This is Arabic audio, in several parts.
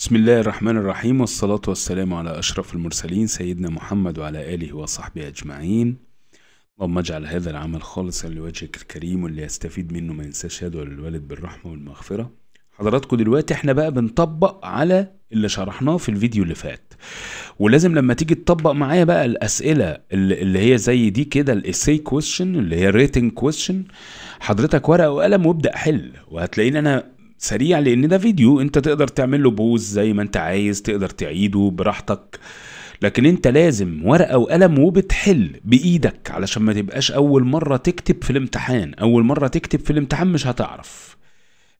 بسم الله الرحمن الرحيم والصلاة والسلام على أشرف المرسلين سيدنا محمد وعلى آله وصحبه أجمعين اللهم اجعل هذا العمل خالصا لوجهك الكريم واللي يستفيد منه ما ينساش يدعو للوالد بالرحمة والمغفرة حضراتكم دلوقتي احنا بقى بنطبق على اللي شرحناه في الفيديو اللي فات ولازم لما تيجي تطبق معايا بقى الاسئله اللي هي زي دي كده الاسي كويشن اللي هي ريتنج كويشن حضرتك ورقه وقلم وابدا حل وهتلاقيني انا سريع لان ده فيديو انت تقدر تعمل له بوز زي ما انت عايز تقدر تعيده براحتك لكن انت لازم ورقه وقلم وبتحل بايدك علشان ما تبقاش اول مره تكتب في الامتحان اول مره تكتب في الامتحان مش هتعرف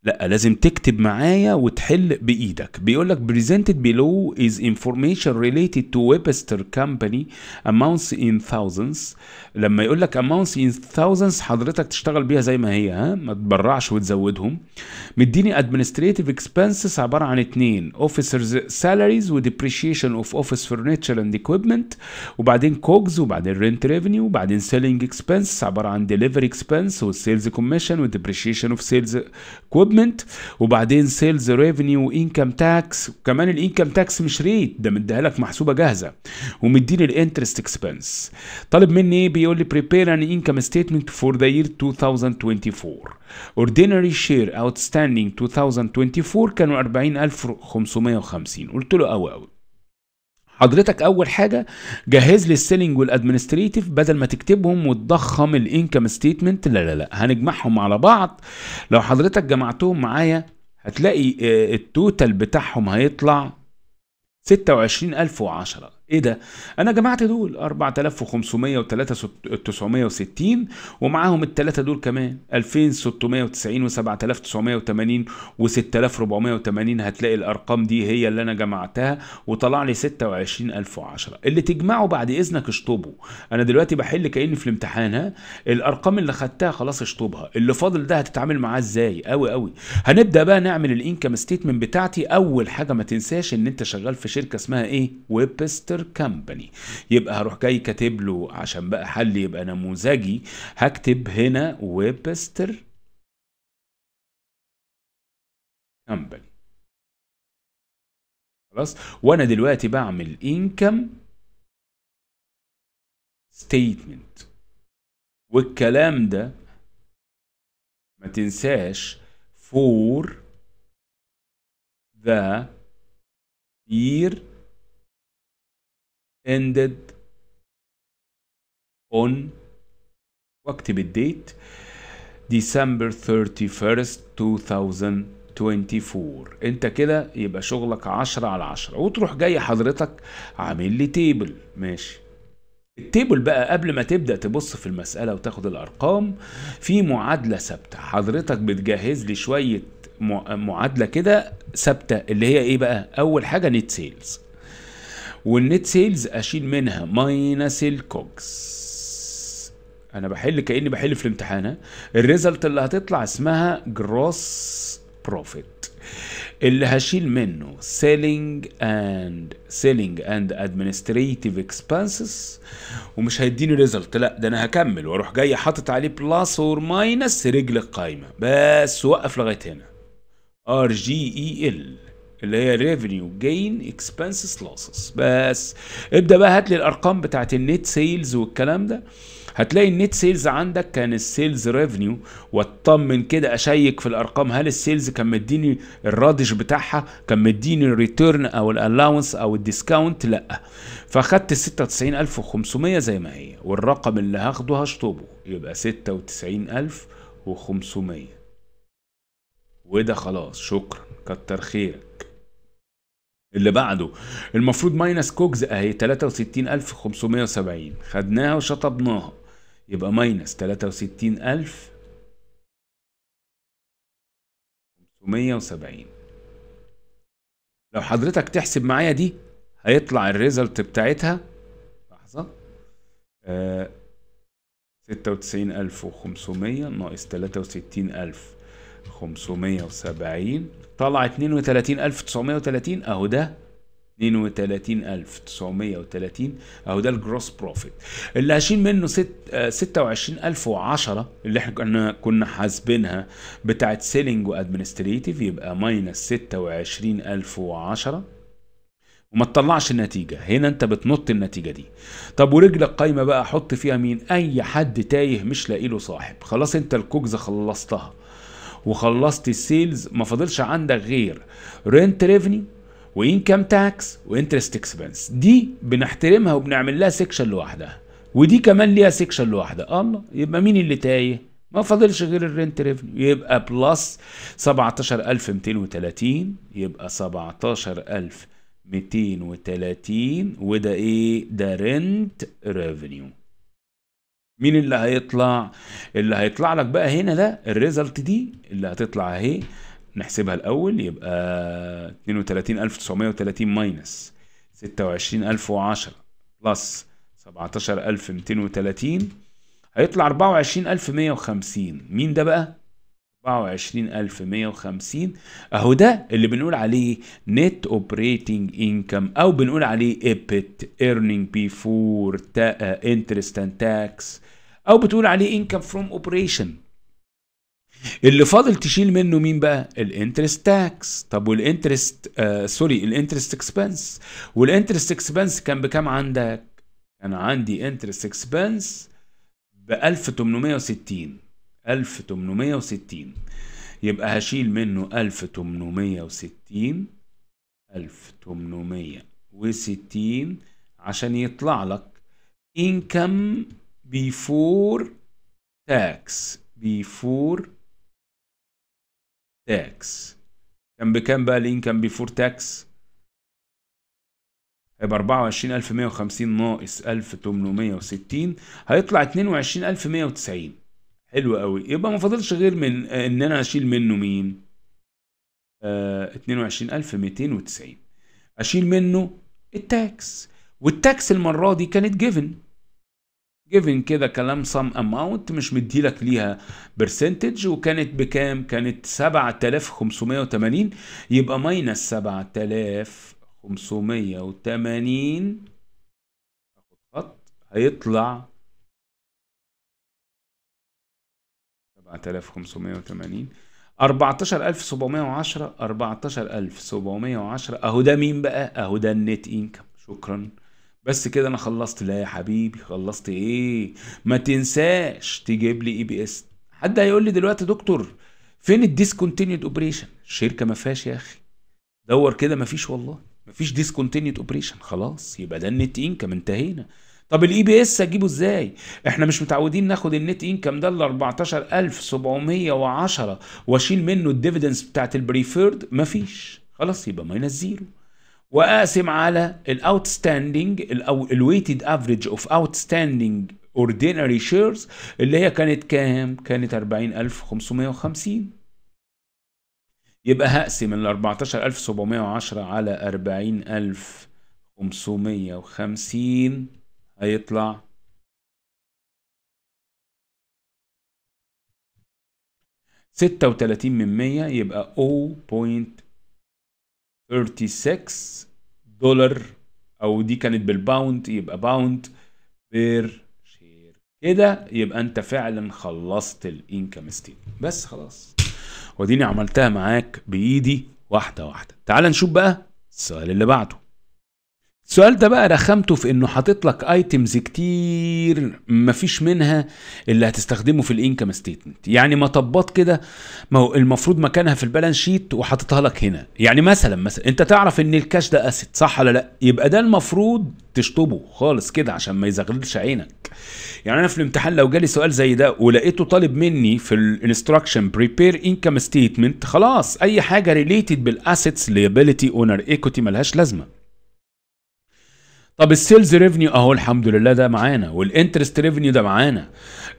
لا لازم تكتب معايا وتحل بايدك بيقول لك presented below is information related to Webster company amounts in thousands لما يقول لك amounts in thousands حضرتك تشتغل بيها زي ما هي ها ما تبرعش وتزودهم مديني administrative expenses عباره عن اتنين officers salaries و depreciation of office furniture and equipment وبعدين COGS وبعدين rent revenue وبعدين selling expense عباره عن delivery expense و sales commission و depreciation of sales equipment ديفلوبمنت وبعدين سيلز ريفينيو وانكم تاكس وكمان الانكم تاكس مش ريت ده مديها لك محسوبه جاهزه ومديني الانترست اكسبنس طالب مني إيه؟ بيقول لي بريبير ان انكم ستيتمنت فور ذا يير 2024 اوردينري شير اوتستاندينج 2024 كانوا 40550 قلت له قوي قوي حضرتك اول حاجه جهز لي السيلينج والادمنستريتيف بدل ما تكتبهم وتضخم الانكم ستيتمنت لا لا لا هنجمعهم على بعض لو حضرتك جمعتهم معايا هتلاقي آه، التوتال بتاعهم هيطلع 26010 ايه ده انا جمعت دول 4563 ومعاهم الثلاثه دول كمان 2690 و7980 و6480 هتلاقي الارقام دي هي اللي انا جمعتها وطلع لي 26010 اللي تجمعه بعد اذنك اشطبه انا دلوقتي بحل كاني في الامتحان ها الارقام اللي خدتها خلاص اشطبها اللي فاضل ده هتتعامل معاه ازاي قوي قوي هنبدا بقى نعمل الانكم ستيتمنت بتاعتي اول حاجه ما تنساش ان انت شغال في شركه اسمها ايه ويبستر ماستر كامباني يبقى هروح جاي كاتب له عشان بقى حل يبقى نموذجي هكتب هنا ويبستر كمباني خلاص وانا دلوقتي بعمل انكم ستيتمنت والكلام ده ما تنساش for the year ended on واكتب الديت ديسمبر 31 2024 انت كده يبقى شغلك 10 على 10 وتروح جاي حضرتك عامل لي تيبل ماشي التيبل بقى قبل ما تبدأ تبص في المسألة وتاخد الأرقام في معادلة ثابتة حضرتك بتجهز لي شوية معادلة كده ثابتة اللي هي إيه بقى أول حاجة نت سيلز والنت سيلز اشيل منها ماينس الكوكس انا بحل كاني بحل في الامتحان الريزلت اللي هتطلع اسمها جروس بروفيت اللي هشيل منه سيلينج اند سيلينج اند ادمنستريتيف اكسبنسز ومش هيديني ريزلت لا ده انا هكمل واروح جاي حاطط عليه بلس اور ماينس رجل القايمه بس وقف لغايه هنا ار جي اي ال اللي هي ريفينيو جين اكسبنسز لوسز بس ابدا بقى هات لي الارقام بتاعت النت سيلز والكلام ده هتلاقي النت سيلز عندك كان السيلز ريفينيو واطمن كده اشيك في الارقام هل السيلز كان مديني الرادش بتاعها كان مديني الريتيرن او الالاونس او الديسكاونت لا فاخدت 96500 زي ما هي والرقم اللي هاخده هشطبه يبقى 96500 وده خلاص شكرا كتر خيرك اللي بعده المفروض ماينس كوجز اهي 63570 خدناها وشطبناها يبقى ماينس 63570 لو حضرتك تحسب معايا دي هيطلع الريزلت بتاعتها لحظة آه 96500 ناقص 63000 570 طلع 32930 اهو ده 32930 اهو ده الجروس بروفيت اللي هشيل منه ست آه 26010 اللي احنا كنا كنا حاسبينها بتاعه سيلينج وادمنستريتيف يبقى ماينس 26010 وما تطلعش النتيجه هنا انت بتنط النتيجه دي طب ورجلك قايمه بقى حط فيها مين اي حد تايه مش لاقي له صاحب خلاص انت الكوكزه خلصتها وخلصت السيلز ما فاضلش عندك غير رنت ريفني وانكم تاكس وانترست اكسبنس دي بنحترمها وبنعمل لها سيكشن لوحدها ودي كمان ليها سيكشن لوحدها الله يبقى مين اللي تايه ما فاضلش غير الرنت ريفنيو يبقى بلس 17230 يبقى 17230 وده ايه ده رنت ريفنيو مين اللي هيطلع اللي هيطلع لك بقى هنا ده الريزلت دي اللي هتطلع اهي نحسبها الاول يبقى 32930 ماينس 26010 بلس 17230 هيطلع 24150 مين ده بقى 24150 اهو ده اللي بنقول عليه نت اوبريتنج انكم او بنقول عليه ايبت ايرنينج بيفور انترست اند تاكس او بتقول عليه انكم فروم اوبريشن اللي فاضل تشيل منه مين بقى الانترست تاكس طب والانترست سوري آه، الانترست اكسبنس والانترست اكسبنس كان بكام عندك انا عندي انترست اكسبنس ب 1860 1860 يبقى هشيل منه 1860 1860 عشان يطلع لك income before tax before tax كان بكام بقى كان before tax هيبقى 24150 ناقص 1860 هيطلع 22190 حلو قوي يبقى ما فاضلش غير من آه، ان انا اشيل منه مين آه 22290 اشيل منه التاكس والتاكس المره دي كانت جيفن جيفن كده كلام سم اماونت مش مديلك ليها برسنتج وكانت بكام كانت 7580 يبقى ماينس 7580 اخد خط هيطلع 7580 14710 14710 اهو ده مين بقى اهو ده النت انكم شكرا بس كده انا خلصت لا يا حبيبي خلصت ايه ما تنساش تجيب لي اي بي اس حد هيقول لي دلوقتي دكتور فين الديسكونتينيود اوبريشن الشركه ما فيهاش يا اخي دور كده ما فيش والله ما فيش ديسكونتينيود اوبريشن خلاص يبقى ده النت انكم انتهينا طب الاي بي e اس اجيبه ازاي احنا مش متعودين ناخد النت انكم ده ال 14710 واشيل منه الديفيدنس بتاعت البريفيرد فيش خلاص يبقى ماينس زيرو واقسم على الاوتستاندنج او الويتد افريج اوف اوتستاندنج اوردينري شيرز اللي هي كانت كام؟ كانت 40550 يبقى هقسم ال 14710 على 40550 هيطلع ستة وتلاتين من مية يبقى 0.5 36 دولار او دي كانت بالباوند يبقى باوند بير شير كده يبقى انت فعلا خلصت الانكم ستيت بس خلاص وديني عملتها معاك بايدي واحده واحده تعال نشوف بقى السؤال اللي بعده السؤال ده بقى رخامته في انه حاطط لك ايتمز كتير مفيش منها اللي هتستخدمه في الانكم ستيتمنت يعني مطبات كده ما هو المفروض مكانها في البالانس شيت وحاططها لك هنا يعني مثلا مثلا انت تعرف ان الكاش ده اسيت صح ولا لا يبقى ده المفروض تشطبه خالص كده عشان ما يزغللش عينك يعني انا في الامتحان لو جالي سؤال زي ده ولقيته طالب مني في الانستراكشن بريبير انكم ستيتمنت خلاص اي حاجه ريليتد بالاسيتس ليابيليتي اونر ايكوتي ملهاش لازمه طب السيلز ريفنيو اهو الحمد لله ده معانا والانترست ريفنيو ده معانا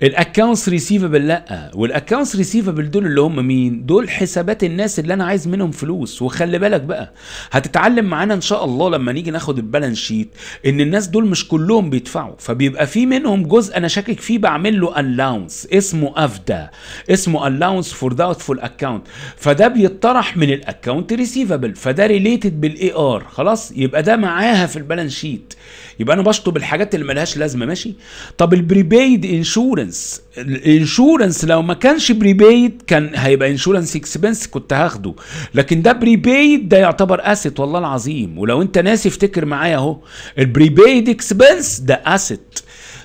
الاكونتس ريسيفبل لا والاكونتس ريسيفبل دول اللي هم مين دول حسابات الناس اللي انا عايز منهم فلوس وخلي بالك بقى هتتعلم معانا ان شاء الله لما نيجي ناخد البالانس شيت ان الناس دول مش كلهم بيدفعوا فبيبقى في منهم جزء انا شاكك فيه بعمل له الاونس اسمه افدا اسمه الاونس فور داوت فول اكونت فده بيطرح من الاكونت ريسيفبل فده ريليتد بالاي ار خلاص يبقى ده معاها في البالانس شيت يبقى انا بشطب الحاجات اللي ملهاش لازمه ماشي طب البريبايد انشورنس الانشورنس لو ما كانش بريبايد كان هيبقى انشورنس اكسبنس كنت هاخده لكن ده بريبايد ده يعتبر اسيت والله العظيم ولو انت ناسي افتكر معايا اهو البريبايد اكسبنس ده اسيت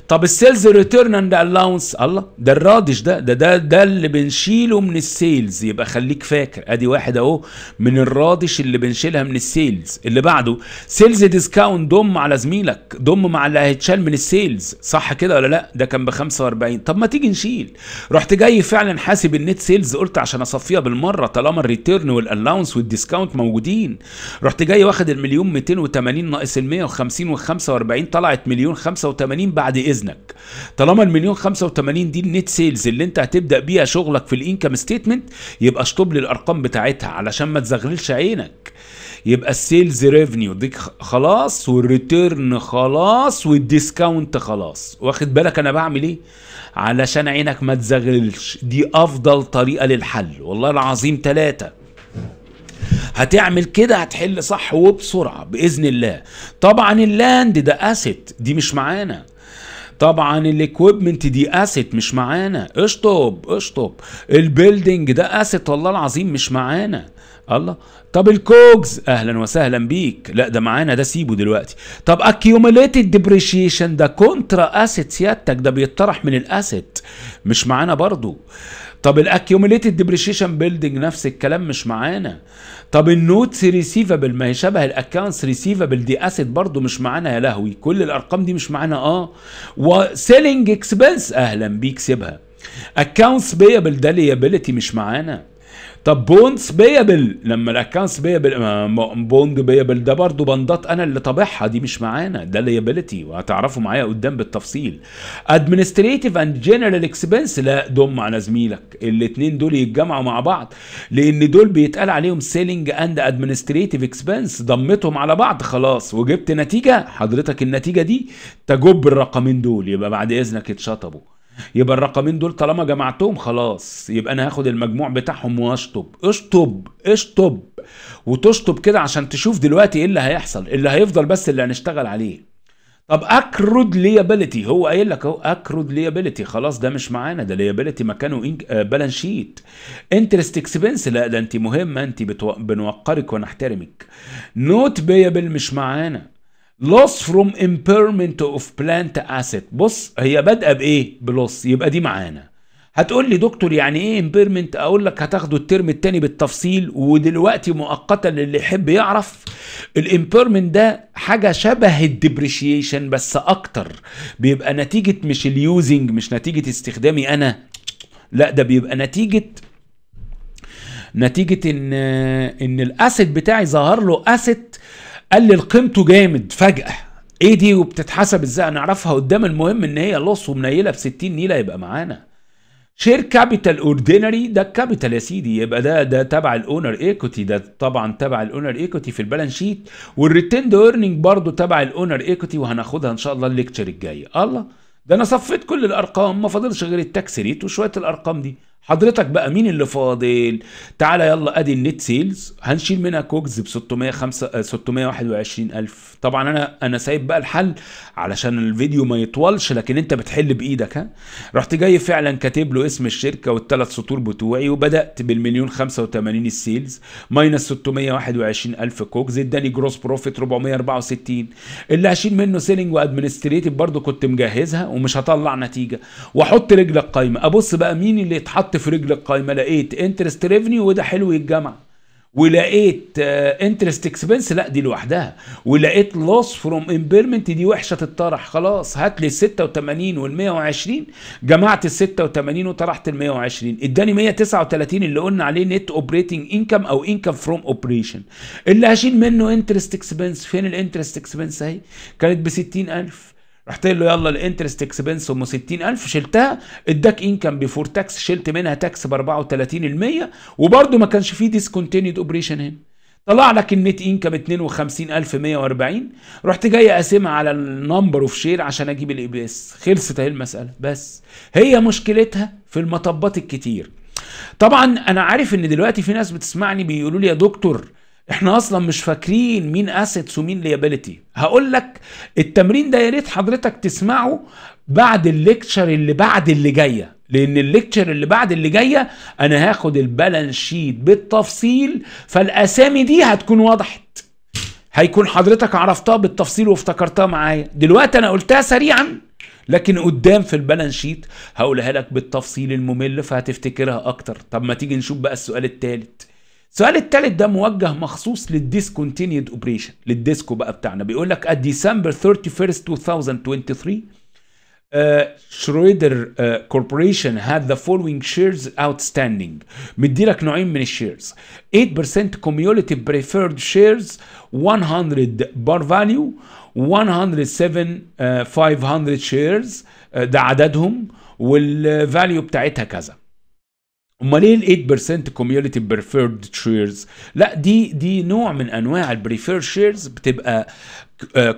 طب السيلز ريتيرن اند الاونس الله ده الرادش ده ده ده ده اللي بنشيله من السيلز يبقى خليك فاكر ادي واحد اهو من الرادش اللي بنشيلها من السيلز اللي بعده سيلز ديسكاونت ضم على زميلك ضم مع اللي هيتشال من السيلز صح كده ولا لا ده كان ب 45 طب ما تيجي نشيل رحت جاي فعلا حاسب النت سيلز قلت عشان اصفيها بالمره طالما الريتيرن والالاونس والديسكاونت موجودين رحت جاي واخد المليون 280 ناقص ال 150 و 45 طلعت مليون 85 بعد اذن اذنك طالما المليون 85 دي النت سيلز اللي انت هتبدا بيها شغلك في الانكم ستيتمنت يبقى اشطب لي الارقام بتاعتها علشان ما تزغللش عينك يبقى السيلز ريفنيو دي خلاص والريتيرن خلاص والديسكاونت خلاص واخد بالك انا بعمل ايه علشان عينك ما تزغللش دي افضل طريقه للحل والله العظيم ثلاثه هتعمل كده هتحل صح وبسرعه باذن الله طبعا اللاند ده اسيت دي مش معانا طبعا الاكويبمنت دي اسيت مش معانا اشطب اشطب البيلدنج ده اسيت والله العظيم مش معانا الله طب الكوجز اهلا وسهلا بيك لا ده معانا ده سيبه دلوقتي طب اكيوميليتد ديبريشيشن ده كونترا اسيت سيادتك ده بيطرح من الاسيت مش معانا برضو طب الاكيوميليتد ديبريشيشن بيلدينج نفس الكلام مش معانا طب النوتس ريسيفبل ما هي شبه الاكونتس ريسيفبل دي اسيت برضو مش معانا يا لهوي كل الارقام دي مش معانا اه وسيلينج اكسبنس اهلا بيك سيبها اكونتس بيبل ده ليابيلتي مش معانا طب بونس بيبل لما الاكونتس بيبل بوند بيبل ده برضه بندات انا اللي طابعها دي مش معانا ده ليابيلتي وهتعرفوا معايا قدام بالتفصيل ادمنستريتيف اند جنرال اكسبنس لا دم على زميلك الاثنين دول يتجمعوا مع بعض لان دول بيتقال عليهم سيلينج اند ادمنستريتيف اكسبنس ضمتهم على بعض خلاص وجبت نتيجه حضرتك النتيجه دي تجب الرقمين دول يبقى بعد اذنك اتشطبوا يبقى الرقمين دول طالما جمعتهم خلاص يبقى انا هاخد المجموع بتاعهم واشطب اشطب اشطب وتشطب كده عشان تشوف دلوقتي ايه اللي هيحصل اللي هيفضل بس اللي هنشتغل عليه طب اكرود ليابيليتي هو قايل لك اهو اكرود ليابيليتي خلاص ده مش معانا ده ليابيليتي مكانه بالانس شيت انترست اكسبنس لا ده انت مهمه انت بتو... بنوقرك ونحترمك نوت بيبل مش معانا loss from impairment of plant asset بص هي بادئه بايه بلوس يبقى دي معانا هتقول لي دكتور يعني ايه امبيرمنت اقول لك هتاخدوا الترم الثاني بالتفصيل ودلوقتي مؤقتا للي يحب يعرف الامبيرمنت ده حاجه شبه الديبريشيشن بس اكتر بيبقى نتيجه مش اليوزنج مش نتيجه استخدامي انا لا ده بيبقى نتيجه نتيجه ان ان الاسيت بتاعي ظهر له اسيت قلل قيمته جامد فجأة ايه دي وبتتحسب ازاي هنعرفها قدام المهم ان هي لص ومنيله ب 60 نيله يبقى معانا شير كابيتال اوردينري ده الكابيتال يا سيدي يبقى ده ده تبع الاونر ايكوتي ده طبعا تبع الاونر ايكوتي في البالانس شيت والريتند ايرنينج برضه تبع الاونر ايكوتي وهناخدها ان شاء الله الليكتشر الجاي الله ده انا صفيت كل الارقام ما فاضلش غير التاكس ريت وشويه الارقام دي حضرتك بقى مين اللي فاضل تعالى يلا ادي النت سيلز هنشيل منها كوجز ب 605 621000 آه، طبعا انا انا سايب بقى الحل علشان الفيديو ما يطولش لكن انت بتحل بايدك ها رحت جاي فعلا كاتب له اسم الشركه والثلاث سطور بتوعي وبدات بالمليون 85 السيلز ماينس 621000 الف كوجز اداني جروس بروفيت 464 اللي هشيل منه سيلينج وادمنستريتيف برضه كنت مجهزها ومش هطلع نتيجه واحط رجلك قايمه ابص بقى مين اللي اتحط في رجل القايمه لقيت انترست ريفنيو وده حلو يتجمع ولقيت انترست آه، اكسبنس لا دي لوحدها ولقيت لوس فروم امبيرمنت دي وحشه تتطرح خلاص هات لي ال 86 وال 120 جمعت ال 86 وطرحت ال 120 اداني 139 اللي قلنا عليه نت اوبريتنج انكم او انكم فروم اوبريشن اللي هشيل منه انترست اكسبنس فين الانترست اكسبنس اهي كانت ب 60000 رحت له يلا الانترست اكسبنس ام 60000 شلتها اداك انكم بيفور تاكس شلت منها تاكس ب 34% وبرده ما كانش فيه ديسكونتينيد اوبريشن هنا طلع لك النت انكم 52140 رحت جاي قاسمها على النمبر اوف شير عشان اجيب الاي بي اس خلصت اهي المساله بس هي مشكلتها في المطبات الكتير طبعا انا عارف ان دلوقتي في ناس بتسمعني بيقولوا لي يا دكتور احنا اصلا مش فاكرين مين اسيتس ومين ليابيليتي هقول لك التمرين ده يا ريت حضرتك تسمعه بعد الليكتشر اللي بعد اللي جايه لان الليكتشر اللي بعد اللي جايه انا هاخد البالانس شيت بالتفصيل فالاسامي دي هتكون وضحت هيكون حضرتك عرفتها بالتفصيل وافتكرتها معايا دلوقتي انا قلتها سريعا لكن قدام في البالانس شيت هقولها لك بالتفصيل الممل فهتفتكرها اكتر طب ما تيجي نشوف بقى السؤال الثالث السؤال الثالث ده موجه مخصوص للديسكونتينيد اوبريشن للديسكو بقى بتاعنا بيقول لك ات ديسمبر 31st 2023 شرويدر كوربوريشن هاد ذا فولوينج شيرز اوتستاندينج مدي لك نوعين من الشيرز 8% cumulative بريفيرد شيرز 100 بار فاليو 107 500 شيرز ده عددهم والفاليو بتاعتها كذا امال ايه ال 8% كوميونتي بريفيرد شيرز لا دي دي نوع من انواع البريفير شيرز بتبقى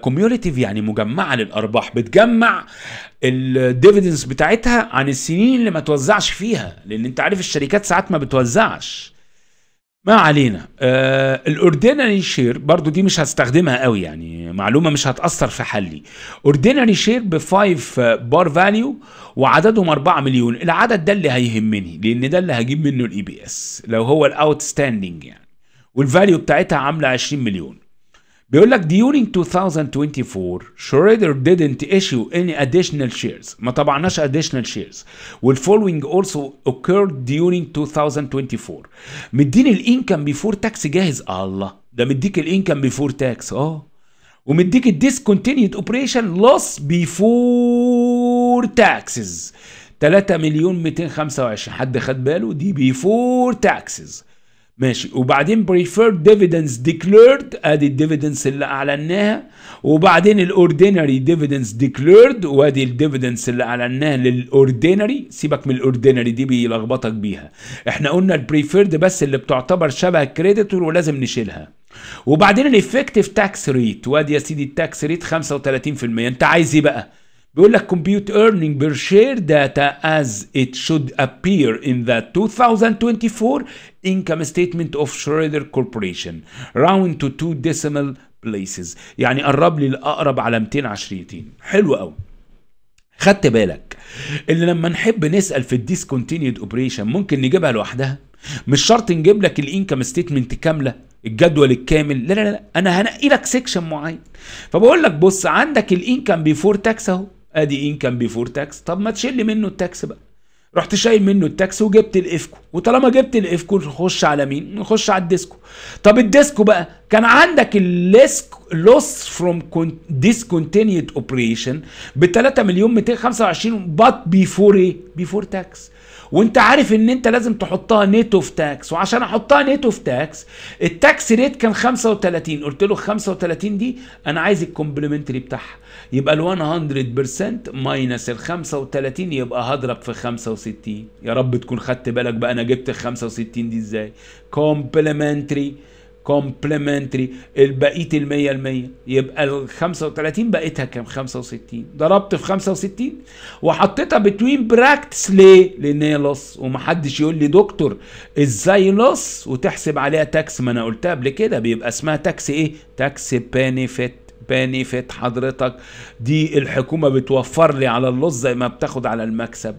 كوميونيتيف آه، يعني مجمعه للارباح بتجمع الديفيدنس بتاعتها عن السنين اللي ما توزعش فيها لان انت عارف الشركات ساعات ما بتوزعش ما علينا آه الاوردينري شير برضو دي مش هستخدمها قوي يعني معلومه مش هتاثر في حلي اوردينري شير ب 5 بار فاليو وعددهم 4 مليون العدد ده اللي هيهمني لان ده اللي هجيب منه الاي بي e اس لو هو ستاندنج يعني والفاليو بتاعتها عامله 20 مليون بيقول لك during 2024 Schroeder didn't issue any additional shares ما طبعناش additional shares والfollowing also occurred during 2024 مديني الانكم بيفور تاكس جاهز الله ده مديك الانكم بيفور تاكس اه ومديك الديسكونتينيود اوبريشن لوس بيفور تاكسز 3 مليون 225 حد خد باله دي بيفور تاكسز ماشي وبعدين preferred dividends declared ادي الديفيدنس اللي اعلناها وبعدين الاوردينري ديفيدنس ديكليرد وادي الديفيدنس اللي اعلناها للاوردينري سيبك من الاوردينري دي بيلخبطك بيها احنا قلنا البريفيرد بس اللي بتعتبر شبه الكريديتور ولازم نشيلها وبعدين الافكتيف تاكس ريت وادي يا سيدي التاكس ريت 35% انت عايز ايه بقى بيقول لك compute earning per share data as it should appear in the 2024 income statement of Schroeder Corporation round to two decimal places يعني قرب لي لأقرب على 220 حلو قوي خدت بالك اللي لما نحب نسال في الديسكونتينيود اوبريشن ممكن نجيبها لوحدها مش شرط نجيب لك الانكم ستيتمنت كامله الجدول الكامل لا لا لا انا هنقي لك سيكشن معين فبقول لك بص عندك الانكم بيفور تاكس اهو ادي انكم بيفور تاكس طب ما تشيل منه التاكس بقى رحت شايل منه التاكس وجبت الافكو وطالما جبت الافكو نخش على مين نخش على الديسكو طب الديسكو بقى كان عندك الليسك لوس فروم ديسكونتينيوت اوبريشن ب 3 مليون 225 بات بيفور ايه بيفور تاكس وانت عارف ان انت لازم تحطها اوف تاكس وعشان احطها اوف تاكس التاكس ريت كان 35 قلت له 35 دي انا عايز الكومبلمنتري بتاعها يبقى ال 100% ماينس ال 35 يبقى هضرب في 65 يا رب تكون خدت بالك بقى انا جبت ال 65 دي ازاي كومبلمنتري كومبلمنتري 100 ال المية يبقى ال 35 بقيتها كام 65 ضربت في 65 وحطيتها بتوين براكتس ليه لان هي لص ومحدش يقول لي دكتور ازاي لص وتحسب عليها تاكس ما انا قلتها قبل كده بيبقى اسمها تاكس ايه تاكس بانيفيت بانيفيت حضرتك دي الحكومه بتوفر لي على اللص زي ما بتاخد على المكسب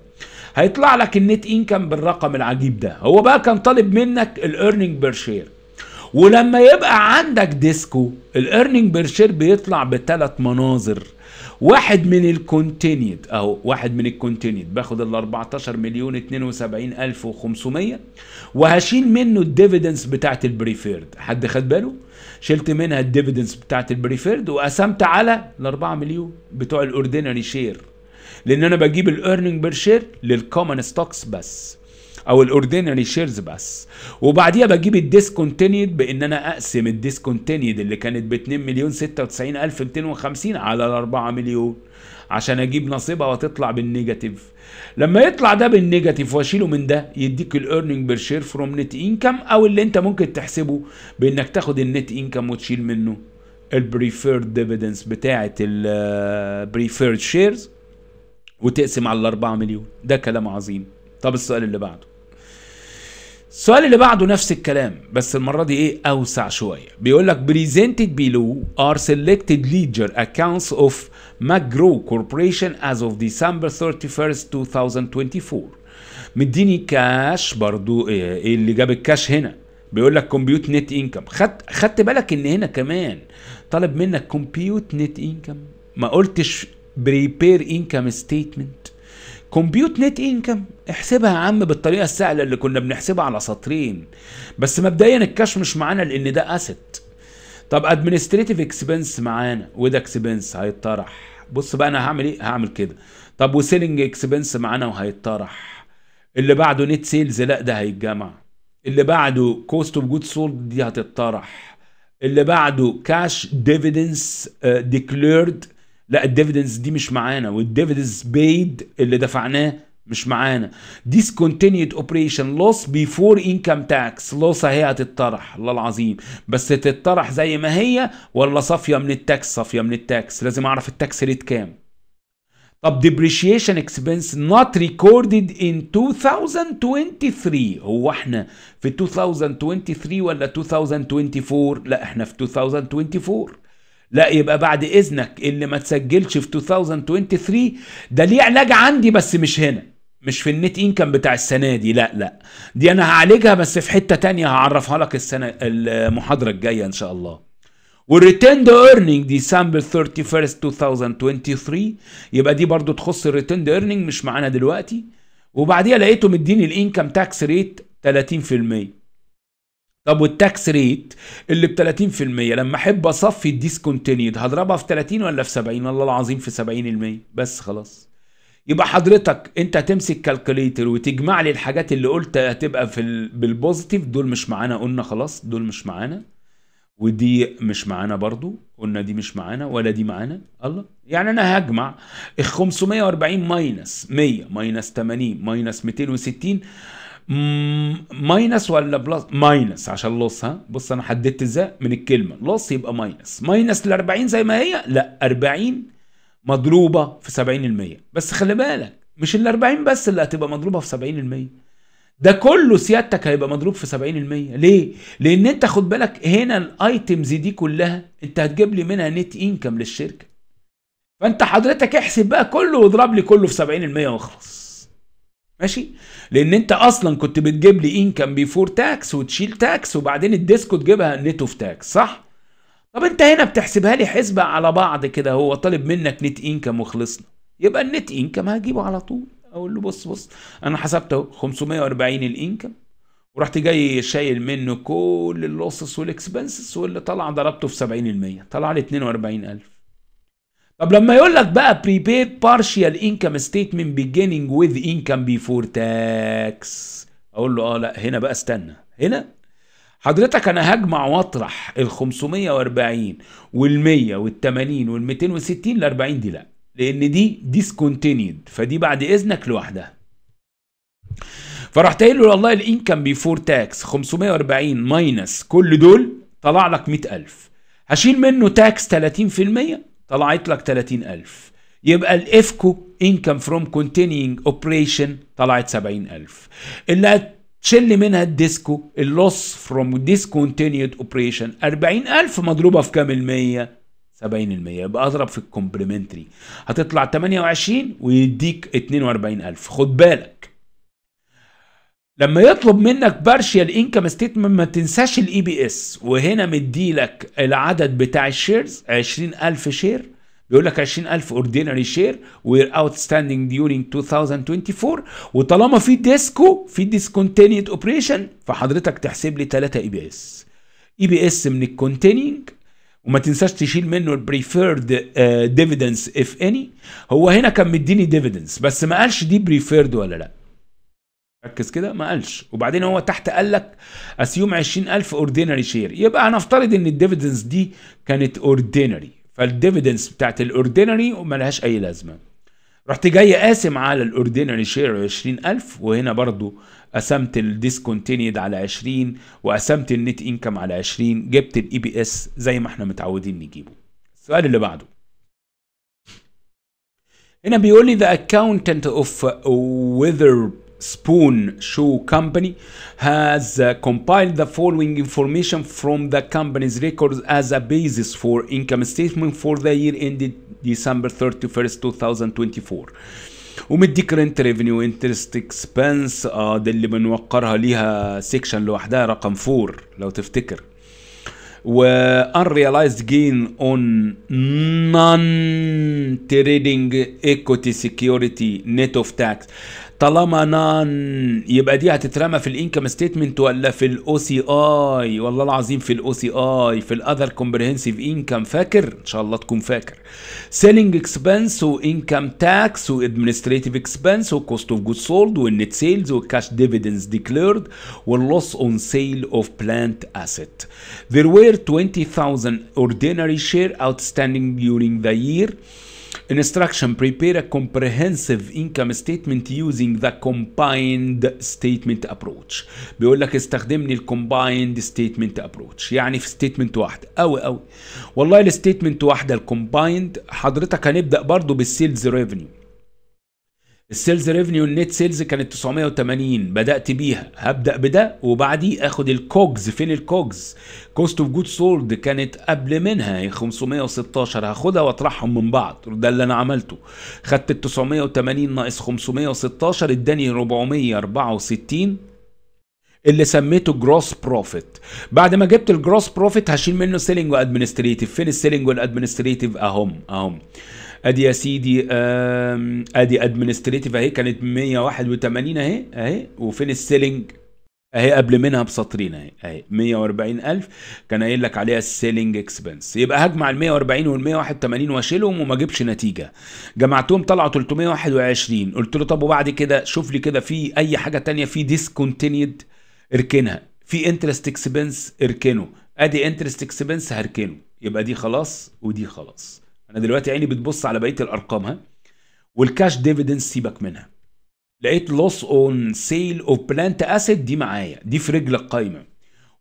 هيطلع لك النت انكم بالرقم العجيب ده هو بقى كان طالب منك الايرنينج بير شير ولما يبقى عندك ديسكو الايرننج بير شير بيطلع بثلاث مناظر واحد من الكونتينيد اهو واحد من الكونتينيد باخد ال 14 مليون 72500 وهشيل منه الديفيدنس بتاعت البريفيرد حد خد باله شلت منها الديفيدنس بتاعت البريفيرد وقسمت على ال 4 مليون بتوع الاوردينري شير لان انا بجيب الايرننج بير شير للكومن ستوكس بس او الاوردينري شيرز بس وبعديها بجيب الديسكونتينيد بان انا اقسم الديسكونتينيد اللي كانت ب 2 مليون 96250 على ال 4 مليون عشان اجيب نصيبها وتطلع بالنيجاتيف لما يطلع ده بالنيجاتيف واشيله من ده يديك الايرنينج بير شير فروم نت انكم او اللي انت ممكن تحسبه بانك تاخد النت انكم وتشيل منه البريفيرد ديفيدنس بتاعه البريفيرد شيرز وتقسم على ال 4 مليون ده كلام عظيم طب السؤال اللي بعده السؤال اللي بعده نفس الكلام بس المره دي ايه اوسع شويه بيقول لك بريزنتد بيلو ار سيلكتد ليجر accounts اوف ماجرو كوربوريشن از اوف ديسمبر 31 2024 مديني كاش برضو آه، ايه اللي جاب الكاش هنا بيقول لك كومبيوت نت انكم خدت خدت بالك ان هنا كمان طالب منك كومبيوت نت انكم ما قلتش بريبير انكم ستيتمنت كومبيوت نت انكم احسبها يا عم بالطريقه السهله اللي كنا بنحسبها على سطرين بس مبدئيا الكاش مش معانا لان ده اسيت طب ادمنستريتيف اكسبنس معانا وده اكسبنس هيتطرح بص بقى انا هعمل ايه هعمل كده طب وسيلنج اكسبنس معانا وهيتطرح اللي بعده نت سيلز لا ده هيتجمع اللي بعده كوست اوف جود سولد دي هتتطرح اللي بعده كاش ديفيدنس ديكليرد لا الديفيدنس دي مش معانا والديفيدنس بيد اللي دفعناه مش معانا discontinued operation loss before income tax loss اهي هتتطرح الله العظيم بس تتطرح زي ما هي ولا صافيه من التاكس صافيه من التاكس لازم اعرف التاكس ريت كام طب depreciation expense not recorded in 2023 هو احنا في 2023 ولا 2024 لا احنا في 2024 لا يبقى بعد اذنك اللي ما تسجلش في 2023 ده ليه علاج عندي بس مش هنا مش في النت انكم بتاع السنه دي لا لا دي انا هعالجها بس في حته تانية هعرفها لك السنه المحاضره الجايه ان شاء الله والريتند ايرنينج ديسمبر 31 2023 يبقى دي برضو تخص الريتند ايرنينج مش معانا دلوقتي وبعديها لقيته مديني الانكم تاكس ريت 30% طب والتاكس ريت اللي ب 30% لما احب اصفي الديسكونتينيد هضربها في 30 ولا في 70 الله العظيم في 70% بس خلاص يبقى حضرتك انت هتمسك كالكوليتر وتجمع لي الحاجات اللي قلت هتبقى في بالبوزيتيف دول مش معانا قلنا خلاص دول مش معانا ودي مش معانا برضو قلنا دي مش معانا ولا دي معانا الله يعني انا هجمع ال 540 ماينس 100 ماينس 80 ماينس 260 ماينس ولا بلس ماينس عشان لص ها بص انا حددت ازاي من الكلمه لص يبقى ماينس ماينس ال 40 زي ما هي لا 40 مضروبه في 70% بس خلي بالك مش ال 40 بس اللي هتبقى مضروبه في 70% ده كله سيادتك هيبقى مضروب في 70% ليه؟ لان انت خد بالك هنا الايتمز دي كلها انت هتجيب لي منها نت انكم للشركه فانت حضرتك احسب بقى كله واضرب لي كله في 70% واخلص ماشي لان انت اصلا كنت بتجيب لي انكم بيفور تاكس وتشيل تاكس وبعدين الديسكو تجيبها نت اوف تاكس صح طب انت هنا بتحسبها لي حسبه على بعض كده هو طالب منك نت انكم وخلصنا يبقى النت انكم هجيبه على طول اقول له بص بص انا حسبت اهو 540 الانكم ورحت جاي شايل منه كل اللوسس والاكسبنسز واللي طلع ضربته في 70% طلع لي 42000 طب لما يقول لك بقى prepaid partial income statement beginning with income before tax اقول له اه لا هنا بقى استنى هنا حضرتك انا هجمع واطرح ال 540 وال 100 وال 80 وال 260 ل 40 دي لا لان دي discontinued فدي بعد اذنك لوحدها فرحت قايل له والله الانكم بيفور تاكس 540 ماينس كل دول طلع لك 100000 هشيل منه تاكس 30% طلعت لك 30000 يبقى الافكو انكم فروم كونتينينج اوبريشن طلعت 70000 اللي تشل منها الديسكو اللوس فروم ديسكونتينيود اوبريشن 40000 مضروبه في كام المية 70% يبقى اضرب في الكومبلمنتري هتطلع 28 ويديك 42000 خد بالك لما يطلب منك بارشيال انكم ستيتمنت ما تنساش الاي بي e اس وهنا مديلك العدد بتاع الشيرز 20000 شير بيقول لك 20000 اوردينري شير وير ستاندينج ديورينج 2024 وطالما في ديسكو في ديسكونتينيت اوبريشن فحضرتك تحسب لي 3 اي بي اس اي بي اس من الكونتينينج وما تنساش تشيل منه البريفيرد ديفيدنس اف اني هو هنا كان مديني ديفيدنس بس ما قالش دي بريفيرد ولا لا ركز كده ما قالش وبعدين هو تحت قال لك اسيوم 20000 اوردينري شير يبقى هنفترض ان الديفيدنس دي كانت اوردينري فالديفيدنس بتاعت الاوردينري لهاش اي لازمه رحت جاي قاسم على الاوردينري شير 20000 وهنا برضو قسمت الديسكونتينيد على 20 وقسمت النت انكم على 20 جبت الاي بي e اس زي ما احنا متعودين نجيبه السؤال اللي بعده هنا بيقول لي the accountant of weather Spoon Shoe Company has uh, compiled the following information from the company's records as a basis for income statement for the year ended December 31st, 2024 ومدي كرنت ريفينيو انترست اكسبنس اه ده اللي بنوقرها ليها سيكشن لوحدها رقم 4 لو تفتكر و unrealized gain on non-trading equity security net of tax طالما نان يبقى دي هتترمى في الانكم ستيتمنت ولا في الاو سي اي والله العظيم في الاو سي اي في الاذر كومبريهنسيف انكم فاكر ان شاء الله تكون فاكر سيلينج اكسبنس وانكم تاكس وادمنستريتيف اكسبنس وكوست اوف جود سولد والنت سيلز والكاش ديفيدنز ديكليرد واللوس اون سيل اوف بلانت اسيت There were 20,000 ordinary share outstanding during the year Instruction prepare a comprehensive income statement using the combined statement approach بيقول لك استخدمني combined statement approach يعني في statement واحدة قوي قوي والله statement واحدة combined حضرتك هنبدأ برضه برضو sales revenue السيلز ريفنيو النت سيلز كانت 980 بدات بيها هبدا بده وبعدي اخد الكوجز فين الكوجز كوست اوف جود سولد كانت قبل منها 516 هاخدها واطرحهم من بعض ده اللي انا عملته خدت ال 980 ناقص 516 اداني 464 اللي سميته جروس بروفيت بعد ما جبت الجروس بروفيت هشيل منه سيلينج وادمنستريتيف فين السيلينج والادمنستريتيف اهم اهم ادي يا سيدي ادي ادمنستريتيف اهي كانت 181 اهي اهي وفين السيلينج اهي قبل منها بسطرين اهي اهي 140000 كان قايل لك عليها السيلينج اكسبنس يبقى هجمع ال 140 وال 181 واشيلهم وما اجيبش نتيجه جمعتهم طلعوا 321 قلت له طب وبعد كده شوف لي كده في اي حاجه تانية في ديسكونتينيد اركنها في انترست اكسبنس اركنه ادي انترست اكسبنس هركنه يبقى دي خلاص ودي خلاص انا دلوقتي عيني بتبص على بقيه الارقام ها والكاش ديفيدنس سيبك منها لقيت لوس اون سيل اوف بلانت اسيد دي معايا دي في رجل القايمه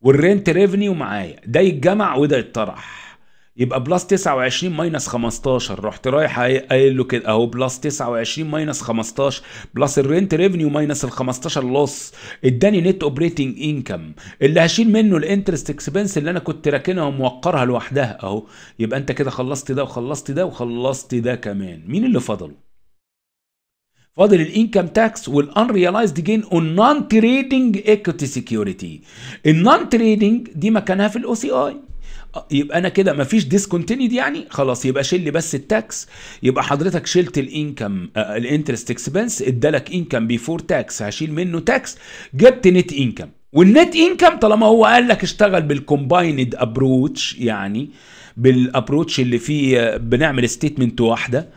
والرنت ريفنيو معايا ده يتجمع وده يتطرح يبقى بلس 29 ماينس 15 رحت رايح قايل له كده اهو بلس 29 ماينس 15 بلس الرنت ريفنيو ماينس ال 15 لوس اداني نت اوبريتنج انكم اللي هشيل منه الانترست اكسبنس اللي انا كنت راكنها وموقرها لوحدها اهو يبقى انت كده خلصت ده وخلصت ده وخلصت ده كمان مين اللي فضله؟ فاضل الانكم تاكس والانريلايزد جين اون نون تريدنج ايكوتي سيكيورتي النون تريدنج دي مكانها في الاو سي اي يبقى انا كده مفيش ديسكونتينيد يعني خلاص يبقى شيل لي بس التاكس يبقى حضرتك شلت الانكم آه، الانترست اكسبنس ادالك انكم بيفور تاكس هشيل منه تاكس جبت نت انكم والنت انكم طالما هو قال لك اشتغل بالكومبايند ابروتش يعني بالابروتش اللي فيه آه، بنعمل ستيتمنت واحده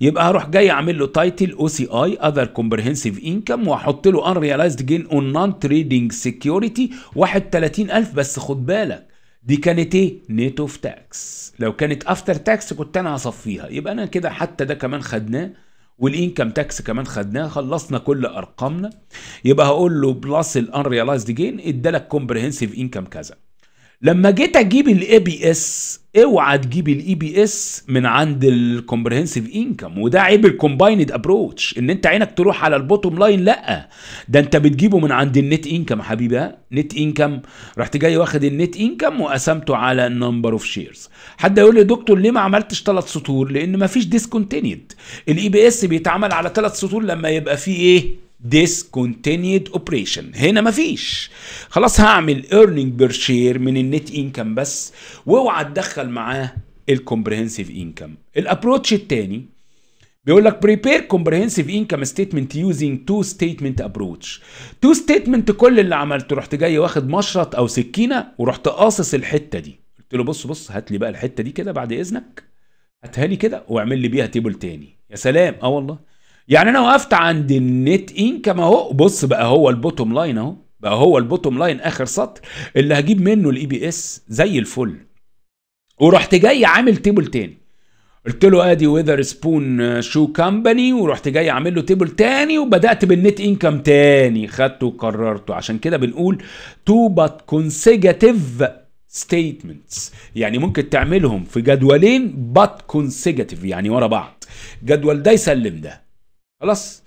يبقى هروح جاي اعمل له تايتل او سي اي اذر كومبرهنسيف انكم واحط له انريلايزد جين اون نون تريدنج سكيورتي 31000 بس خد بالك دي كانت ايه؟ نيت اوف تاكس لو كانت افتر تاكس كنت انا هصفيها يبقى انا كده حتى ده كمان خدناه والانكم تاكس كمان خدناه خلصنا كل ارقامنا يبقى هقول له بلس الانريلايزد جين ادالك كومبريهنسيف انكم كذا لما جيت اجيب الاي بي اس اوعى تجيب الاي بي e اس من عند الكومبرهنسيف انكم وده عيب الكومبايند ابروتش ان انت عينك تروح على البوتوم لاين لا ده انت بتجيبه من عند النت انكم حبيبي نت انكم رحت جاي واخد النت انكم وقسمته على النمبر اوف شيرز حد يقول لي دكتور ليه ما عملتش ثلاث سطور لان ما فيش ديسكونتينيد الاي بي اس بيتعمل على ثلاث سطور لما يبقى فيه ايه discontinued operation هنا مفيش خلاص هعمل earning per share من النت انكم بس واوعى تدخل معاه الكومبريهنسيف انكم الابروتش الثاني بيقول لك prepare comprehensive income statement using two statement approach. two statement كل اللي عملته رحت جاي واخد مشرط او سكينه ورحت قاصص الحته دي. قلت له بص بص هات لي بقى الحته دي كده بعد اذنك هاتها لي كده واعمل لي بيها تيبل تاني. يا سلام اه والله. يعني انا وقفت عند النت انكم اهو بص بقى هو البوتوم لاين اهو بقى هو البوتوم لاين اخر سطر اللي هجيب منه الاي بي e اس زي الفل ورحت جاي عامل تيبل تاني قلت له ادي ويذر سبون شو كامباني ورحت جاي عامل له تيبل تاني وبدات بالنت انكم تاني خدته وكررته عشان كده بنقول تو بات كونسيجاتيف ستيتمنتس يعني ممكن تعملهم في جدولين بات كونسيجاتيف يعني ورا بعض جدول ده يسلم ده خلاص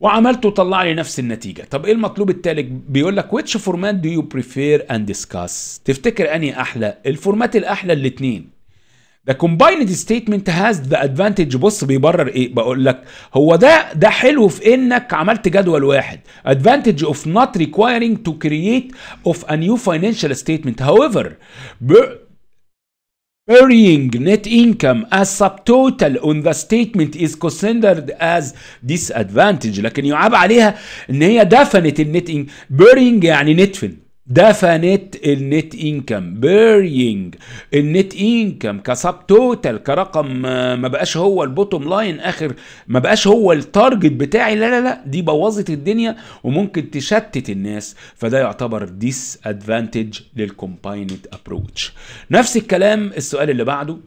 وعملته طلع لي نفس النتيجه طب ايه المطلوب التالت بيقول لك ويتش فورمات دو يو بريفير اند ديسكاس تفتكر اني احلى الفورمات الاحلى الاثنين ذا كومبايند ستيتمنت هاز ذا ادفانتج بص بيبرر ايه بقول لك هو ده ده حلو في انك عملت جدول واحد ادفانتج اوف نوت ريكويرينج تو كرييت اوف ا نيو فاينانشال ستيتمنت هاويفر Burying net income as subtotal on the statement is considered as disadvantage لكن يعاب عليها ان هي دفنت النت burying يعني ندفن دفنت النت انكم بيرينج النت انكم كسب توتال كرقم آه، ما بقاش هو البوتوم لاين اخر ما بقاش هو التارجت بتاعي لا لا لا دي بوظت الدنيا وممكن تشتت الناس فده يعتبر ديس ادفانتج للكومبايند ابروتش نفس الكلام السؤال اللي بعده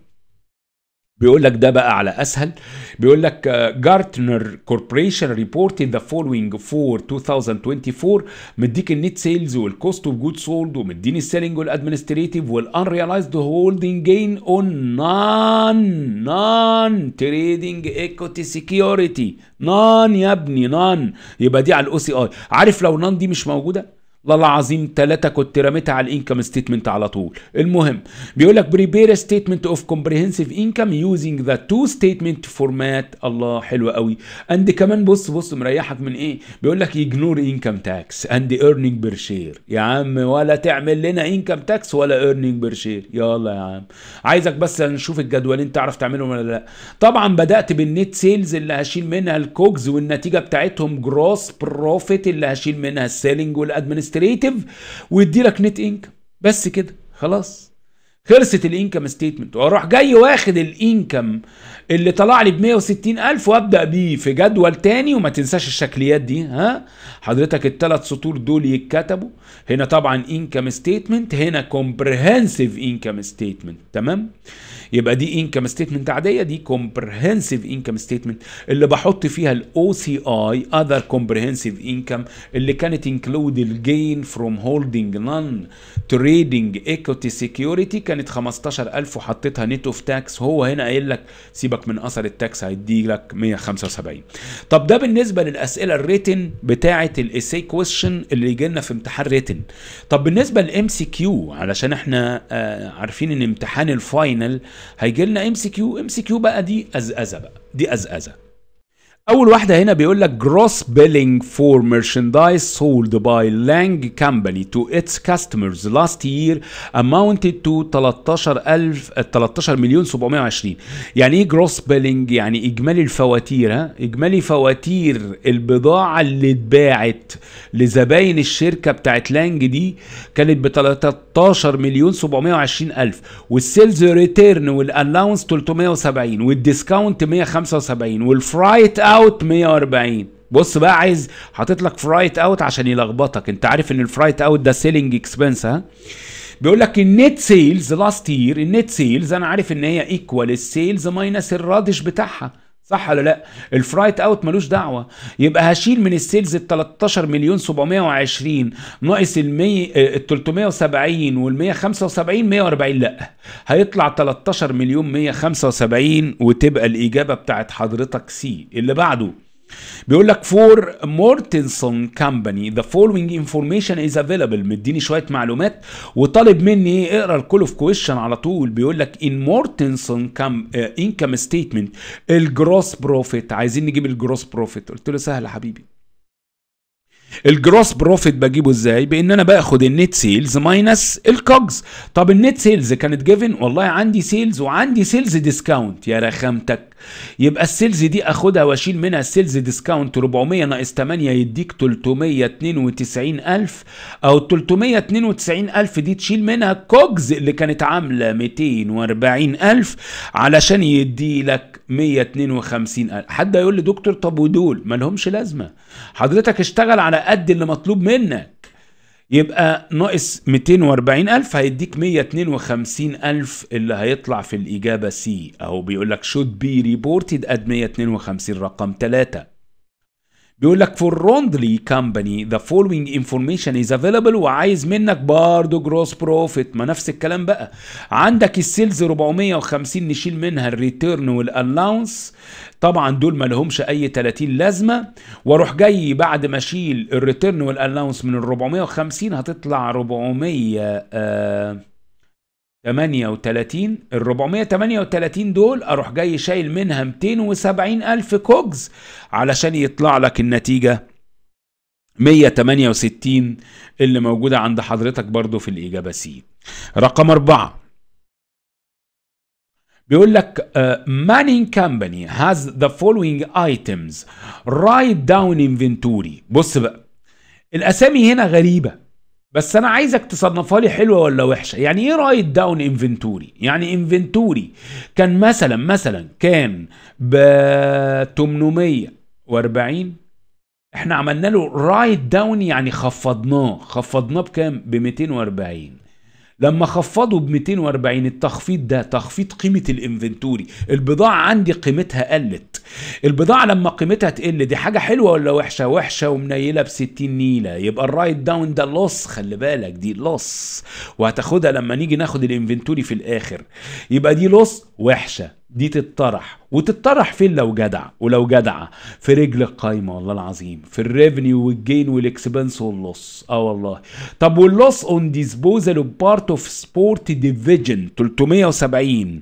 بيقول لك ده بقى على اسهل بيقول لك جارتنر كوربوريشن ريبورت ذا فولوينج فور 2024 مديك النت سيلز والكوست اوف جود سولد ومديني السيلينج والادمنستريتيف والانريلايزد هولدنج جين اون نان نان تريدنج ايكوتي سكيورتي نان يا ابني نان يبقى دي على الاو سي اي عارف لو نان دي مش موجوده والله العظيم ثلاثة كنت رميتها على الانكم ستيتمنت على طول المهم بيقول لك بريبير ستيتمنت اوف كومبريهنسيف انكم يوزنج ذا تو ستيتمنت فورمات الله حلو قوي اند كمان بص بص مريحك من ايه بيقول لك يجنور انكم تاكس اند ايرنينج بير شير يا عم ولا تعمل لنا انكم تاكس ولا ايرنينج بير شير يلا يا عم عايزك بس نشوف الجدولين تعرف تعملهم ولا لا طبعا بدات بالنت سيلز اللي هشيل منها الكوجز والنتيجه بتاعتهم جروس بروفيت اللي هشيل منها السيلنج والادمنستريشن ادمنستريتيف ويدي لك نت انكم بس كده خلاص خلصت الانكم ستيتمنت واروح جاي واخد الانكم اللي طلع لي ب 160000 وأبدأ بيه في جدول تاني وما تنساش الشكليات دي ها حضرتك الثلاث سطور دول يتكتبوا هنا طبعا انكم ستيتمنت هنا كومبرهنسيف انكم ستيتمنت تمام يبقى دي انكم ستيتمنت عاديه دي كومبرهنسيف انكم ستيتمنت اللي بحط فيها الاو سي اي اذر كومبرهنسيف انكم اللي كانت انكلود الجين فروم هولدنج نون تريدنج ايكوتي سيكيورتي كانت 15000 وحطيتها نيت اوف تاكس هو هنا قايل لك سيبك سيبك من اثر التاكس هيدي لك 175 طب ده بالنسبه للاسئله الريتن بتاعه الاسي كويشن اللي يجي لنا في امتحان ريتن طب بالنسبه للام سي كيو علشان احنا آه عارفين ان امتحان الفاينل هيجي لنا ام سي كيو ام سي كيو بقى دي ازازه بقى دي ازازه اول واحده هنا بيقول لك gross billing for merchandise sold by Lang company to its customers last year amounted to 13000 13 مليون 720 يعني ايه gross billing يعني اجمالي الفواتير ها اجمالي فواتير البضاعه اللي اتباعت لزباين الشركه بتاعت لانج دي كانت ب 13 مليون 720 الف والسيلز ريتيرن والالاونس 370 والديسكاونت 175 والفرايت اوت اوت 140 بص بقى عايز حاطط لك فرايت اوت عشان يلخبطك انت عارف ان الفرايت اوت ده سيلينج اكسبنس ها بيقول لك النت سيلز لاست يير النت سيلز انا عارف ان هي ايكوال السيلز ماينس الرادش بتاعها صح ولا لا الفرايت اوت ملوش دعوه يبقى هشيل من السيلز ال 13 مليون 720 ناقص ال 100 آه، ال 370 وال 175 140 لا هيطلع 13 مليون 175 وتبقى الاجابه بتاعت حضرتك سي اللي بعده بيقول لك فور مورتنسون كامباني ذا فولوينج انفورميشن از افيلبل مديني شويه معلومات وطالب مني اقرا الكول اوف كويشن على طول بيقول لك ان مورتنسون كام انكم ستيتمنت الجروس بروفيت عايزين نجيب الجروس بروفيت قلت له سهل يا حبيبي الجروس بروفيت بجيبه ازاي بان انا باخد النت سيلز ماينس الكوجز طب النت سيلز كانت جيفن والله عندي سيلز وعندي سيلز ديسكاونت يا رخامتك يبقى السيلز دي اخدها واشيل منها السيلز ديسكاونت 400 ناقص 8 يديك 392000 او 392000 دي تشيل منها الكوجز اللي كانت عامله 240000 علشان يدي لك 152 ألف حد يقول لي دكتور طب ودول ما لهمش لازمة حضرتك اشتغل على قد اللي مطلوب منك يبقى ناقص 240 ألف هيديك 152 ألف اللي هيطلع في الإجابة سي أهو بيقول لك should be reported at 152 رقم 3 بيقول لك فور روندلي كامباني ذا فولوينج انفورميشن از افيلبل وعايز منك برضه جروس بروفيت ما نفس الكلام بقى عندك السيلز 450 نشيل منها الريتيرن والالاونس طبعا دول ما لهمش اي 30 لازمه واروح جاي بعد ما اشيل الريتيرن والالاونس من ال 450 هتطلع 400 آه 38 ال 438 دول اروح جاي شايل منها 270 الف كوجز علشان يطلع لك النتيجه 168 اللي موجوده عند حضرتك برضو في الاجابه سي رقم أربعة بيقول لك مانين كامباني هاز ذا فولوينج ايتمز رايت داون انفنتوري بص بقى الأسامي هنا غريبة بس انا عايزك تصنفها لي حلوه ولا وحشه يعني ايه رايت داون انفنتوري يعني انفنتوري كان مثلا مثلا كان ب 840 احنا عملنا له رايت داون يعني خفضناه خفضناه بكام ب 240 لما خفضوا ب 240 التخفيض ده تخفيض قيمه الانفنتوري البضاعه عندي قيمتها قلت البضاعة لما قيمتها تقل دي حاجة حلوة ولا وحشة وحشة ومنيلة بستين نيلة يبقى الرايت داون ده لص خلي بالك دي لص وهتاخدها لما نيجي ناخد الانفنتوري في الاخر يبقى دي لص وحشة دي تتطرح وتتطرح فين لو جدع ولو جدعه في رجل القايمه والله العظيم في الريفنيو والجين والاكسبنس واللص اه والله طب واللص اون ديسبوزال بارت اوف سبورت ديفيجن 370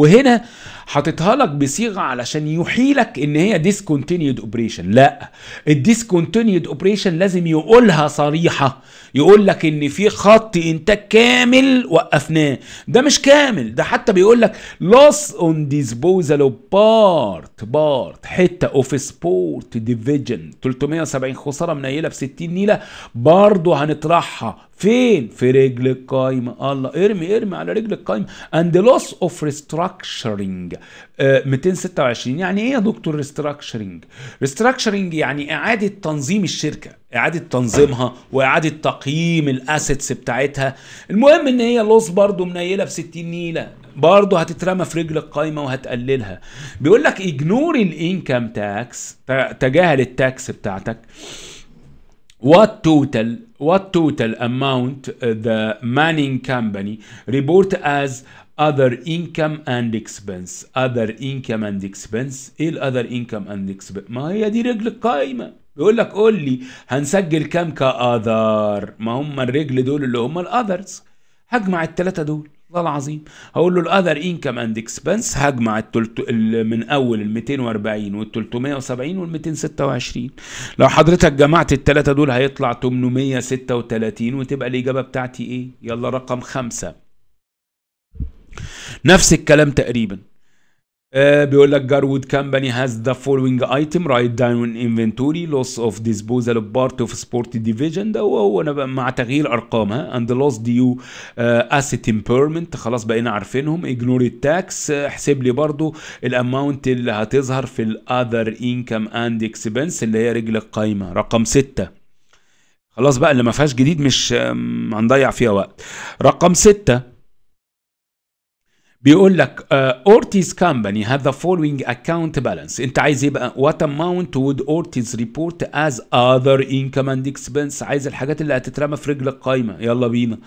وهنا حاططها لك بصيغه علشان يحيلك ان هي ديسكونتينيود اوبريشن لا الديسكونتينيود اوبريشن لازم يقولها صريحه يقول لك ان في خط انتاج كامل وقفناه ده مش كامل ده حتى بيقول لك لوس اون ديسبوزال بارت بارت حته اوف سبورت ديفيجن 370 خساره منيله ب 60 نيله برضه هنطرحها فين في رجل القايمة الله ارمي ارمي على رجل القايمة and the loss of restructuring uh, آه، 226 يعني ايه يا دكتور restructuring restructuring يعني اعادة تنظيم الشركة اعادة تنظيمها واعادة تقييم الاسيتس بتاعتها المهم ان هي لوس برضو منيلة في 60 نيلة برضو هتترمى في رجل القايمة وهتقللها بيقول لك اجنور الانكم تاكس تجاهل التاكس بتاعتك What total what total amount the Manning company report as other income and expense other income and expense ايه other income and expense ما هي دي رجل القايمه بيقول لك قول لي هنسجل كام كاذر ما هم الرجل دول اللي هم الاذرز هجمع الثلاثه دول الله العظيم هقول له الاذر انكم اند اكسبنس هجمع التلت... من اول ال 240 وال 370 وال 226 لو حضرتك جمعت الثلاثه دول هيطلع 836 وتبقى الاجابه بتاعتي ايه يلا رقم خمسة نفس الكلام تقريبا آه، بيقول لك جارود كامباني هاز ذا فولوينج ايتم رايت داون انفنتوري لوس اوف ديسبوزال اوف بارت اوف سبورت ديفيجن ده وهو انا مع تغيير ارقام ها اند لوس ديو اسيت امبيرمنت خلاص بقينا عارفينهم اجنور التاكس آه، احسب لي برضو الاماونت اللي هتظهر في الاذر انكم اند اكسبنس اللي هي رجل القايمه رقم ستة خلاص بقى اللي ما فيهاش جديد مش هنضيع فيها وقت رقم ستة بيقول لك اورتيز كامباني هاف ذا فولوينج اكاونت بالانس انت عايز يبقى وات اماونت وود اورتيز ريبورت از اذر انكم اند اكسبنس عايز الحاجات اللي هتترمى في رجل القايمه يلا بينا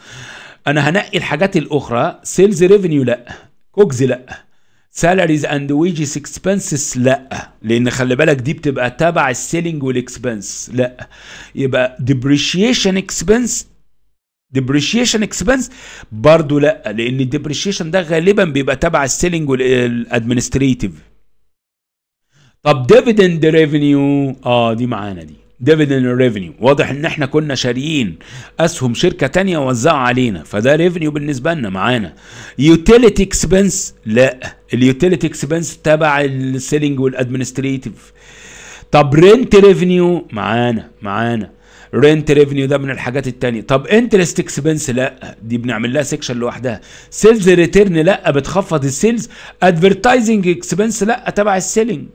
انا هنقي الحاجات الاخرى سيلز ريفينيو لا كوجز لا سالاريز اند ويجز اكسبنسز لا لان خلي بالك دي بتبقى تبع السيلينج والاكسبنس لا يبقى ديبريشيشن اكسبنس ديبريشيشن اكسبنس برضه لا لان الديبريشيشن ده غالبا بيبقى تبع السيلينج والادمنستريتيف طب ديفيدند ريفينيو اه دي معانا دي ديفيدند ريفينيو واضح ان احنا كنا شاريين اسهم شركه تانية وزعوا علينا فده ريفينيو بالنسبه لنا معانا يوتيليتي اكسبنس لا اليوتيليتي اكسبنس تبع السيلينج والادمنستريتيف طب رنت ريفينيو معانا معانا رنت ريفينيو ده من الحاجات التانية طب انترست اكسبنس لا دي بنعمل لها سيكشن لوحدها سيلز ريتيرن لا بتخفض السيلز ادفرتايزنج اكسبنس لا تبع السيلينج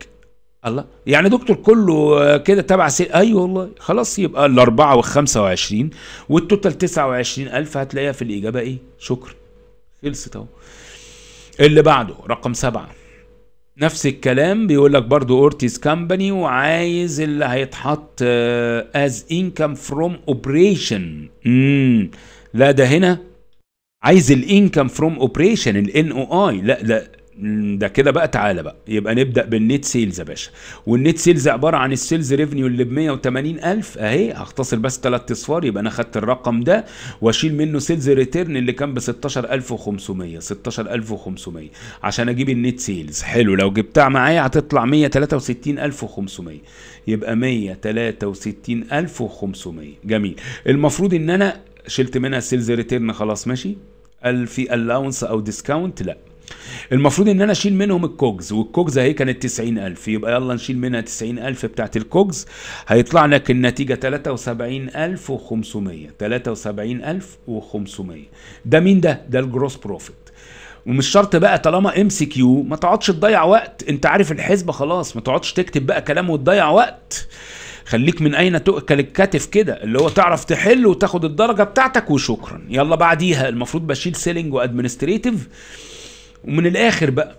الله يعني دكتور كله كده تبع سي ايوه والله خلاص يبقى الاربعه والخمسه وعشرين والتوتال تسعه وعشرين الف هتلاقيها في الاجابه ايه شكرا خلصت اهو اللي بعده رقم سبعه نفس الكلام بيقول لك برضو اورتيز كامباني وعايز اللي هيتحط از انكم فروم اوبريشن لا ده هنا عايز الانكم فروم اوبريشن الان او اي لا لا ده كده بقى تعالى بقى يبقى نبدا بالنت سيلز يا باشا والنت سيلز عباره عن السيلز ريفنيو اللي ب 180000 اهي هختصر بس ثلاث اصفار يبقى انا خدت الرقم ده واشيل منه سيلز ريتيرن اللي كان ب 16500 16500 عشان اجيب النت سيلز حلو لو جبتها معايا هتطلع 163500 يبقى 163500 جميل المفروض ان انا شلت منها سيلز ريتيرن خلاص ماشي قال في الاونس او ديسكاونت لا المفروض ان انا اشيل منهم الكوجز والكوجز اهي كانت 90000 يبقى يلا نشيل منها 90000 بتاعت الكوجز هيطلع لك النتيجه 73500 73500 ده مين ده ده الجروس بروفيت ومش شرط بقى طالما ام سي كيو ما تقعدش تضيع وقت انت عارف الحسبه خلاص ما تقعدش تكتب بقى كلام وتضيع وقت خليك من اين تؤكل الكتف كده اللي هو تعرف تحل وتاخد الدرجه بتاعتك وشكرا يلا بعديها المفروض بشيل سيلينج وادمنستريتيف ومن الاخر بقى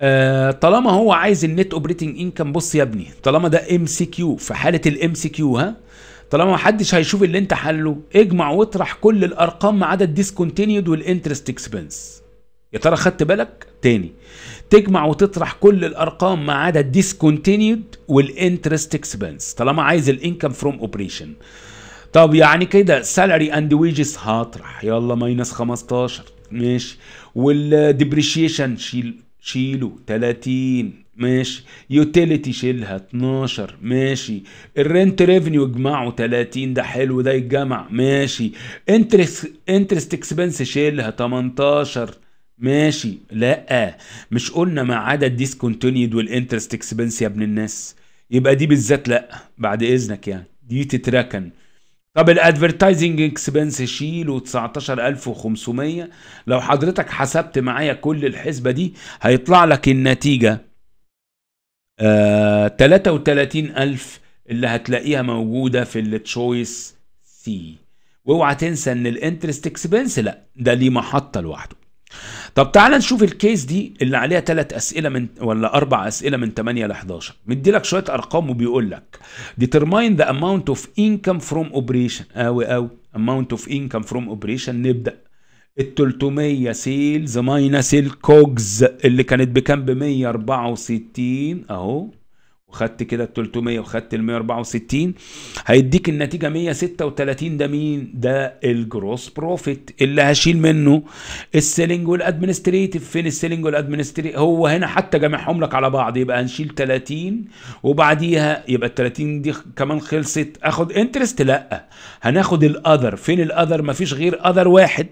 آه طالما هو عايز النت اوبريتنج انكم بص يا ابني طالما ده ام سي كيو في حاله الام سي كيو ها طالما محدش هيشوف اللي انت حله اجمع واطرح كل الارقام ما عدا الديسكونتينيود والانترست اكسبنس يا ترى خدت بالك تاني تجمع وتطرح كل الارقام ما عدا الديسكونتينيود والانترست اكسبنس طالما عايز الانكم فروم اوبريشن طب يعني كده سالري اند ويجز هطرح يلا ماينس 15 ماشي والديبريشيشن شيل شيله 30 ماشي يوتيليتي شيلها 12 ماشي الرنت ريفينيو اجمعه 30 ده حلو ده يتجمع ماشي انترست انترست اكسبنس شيلها 18 ماشي لا مش قلنا مع عدد ديسكونتينيود والانترست اكسبنس يا ابن الناس يبقى دي بالذات لا بعد اذنك يعني دي تتركن طب الادفرتايزنج اكسبنس شيله 19500 لو حضرتك حسبت معايا كل الحسبه دي هيطلع لك النتيجه آه 33000 اللي هتلاقيها موجوده في التشويس سي واوعى تنسى ان الانترست اكسبنس لا ده ليه محطه لوحده طب تعال نشوف الكيس دي اللي عليها ثلاث اسئله من ولا اربع اسئله من 8 ل 11 مدي لك شويه ارقام وبيقول لك ديترماين ذا اماونت اوف انكم فروم اوبريشن قوي قوي اماونت اوف انكم فروم اوبريشن نبدا ال 300 سيلز ماينس الكوجز اللي كانت بكام ب 164 اهو وخدت كده ال 300 وخدت ال 164 هيديك النتيجه 136 ده مين؟ ده الجروس بروفيت اللي هشيل منه السيلينج والادمنستريتيف فين السيلينج والادمنستريتيف هو هنا حتى جامعهم لك على بعض يبقى هنشيل 30 وبعديها يبقى ال 30 دي كمان خلصت اخد انترست لا هناخد الاذر فين الاذر مفيش غير اذر واحد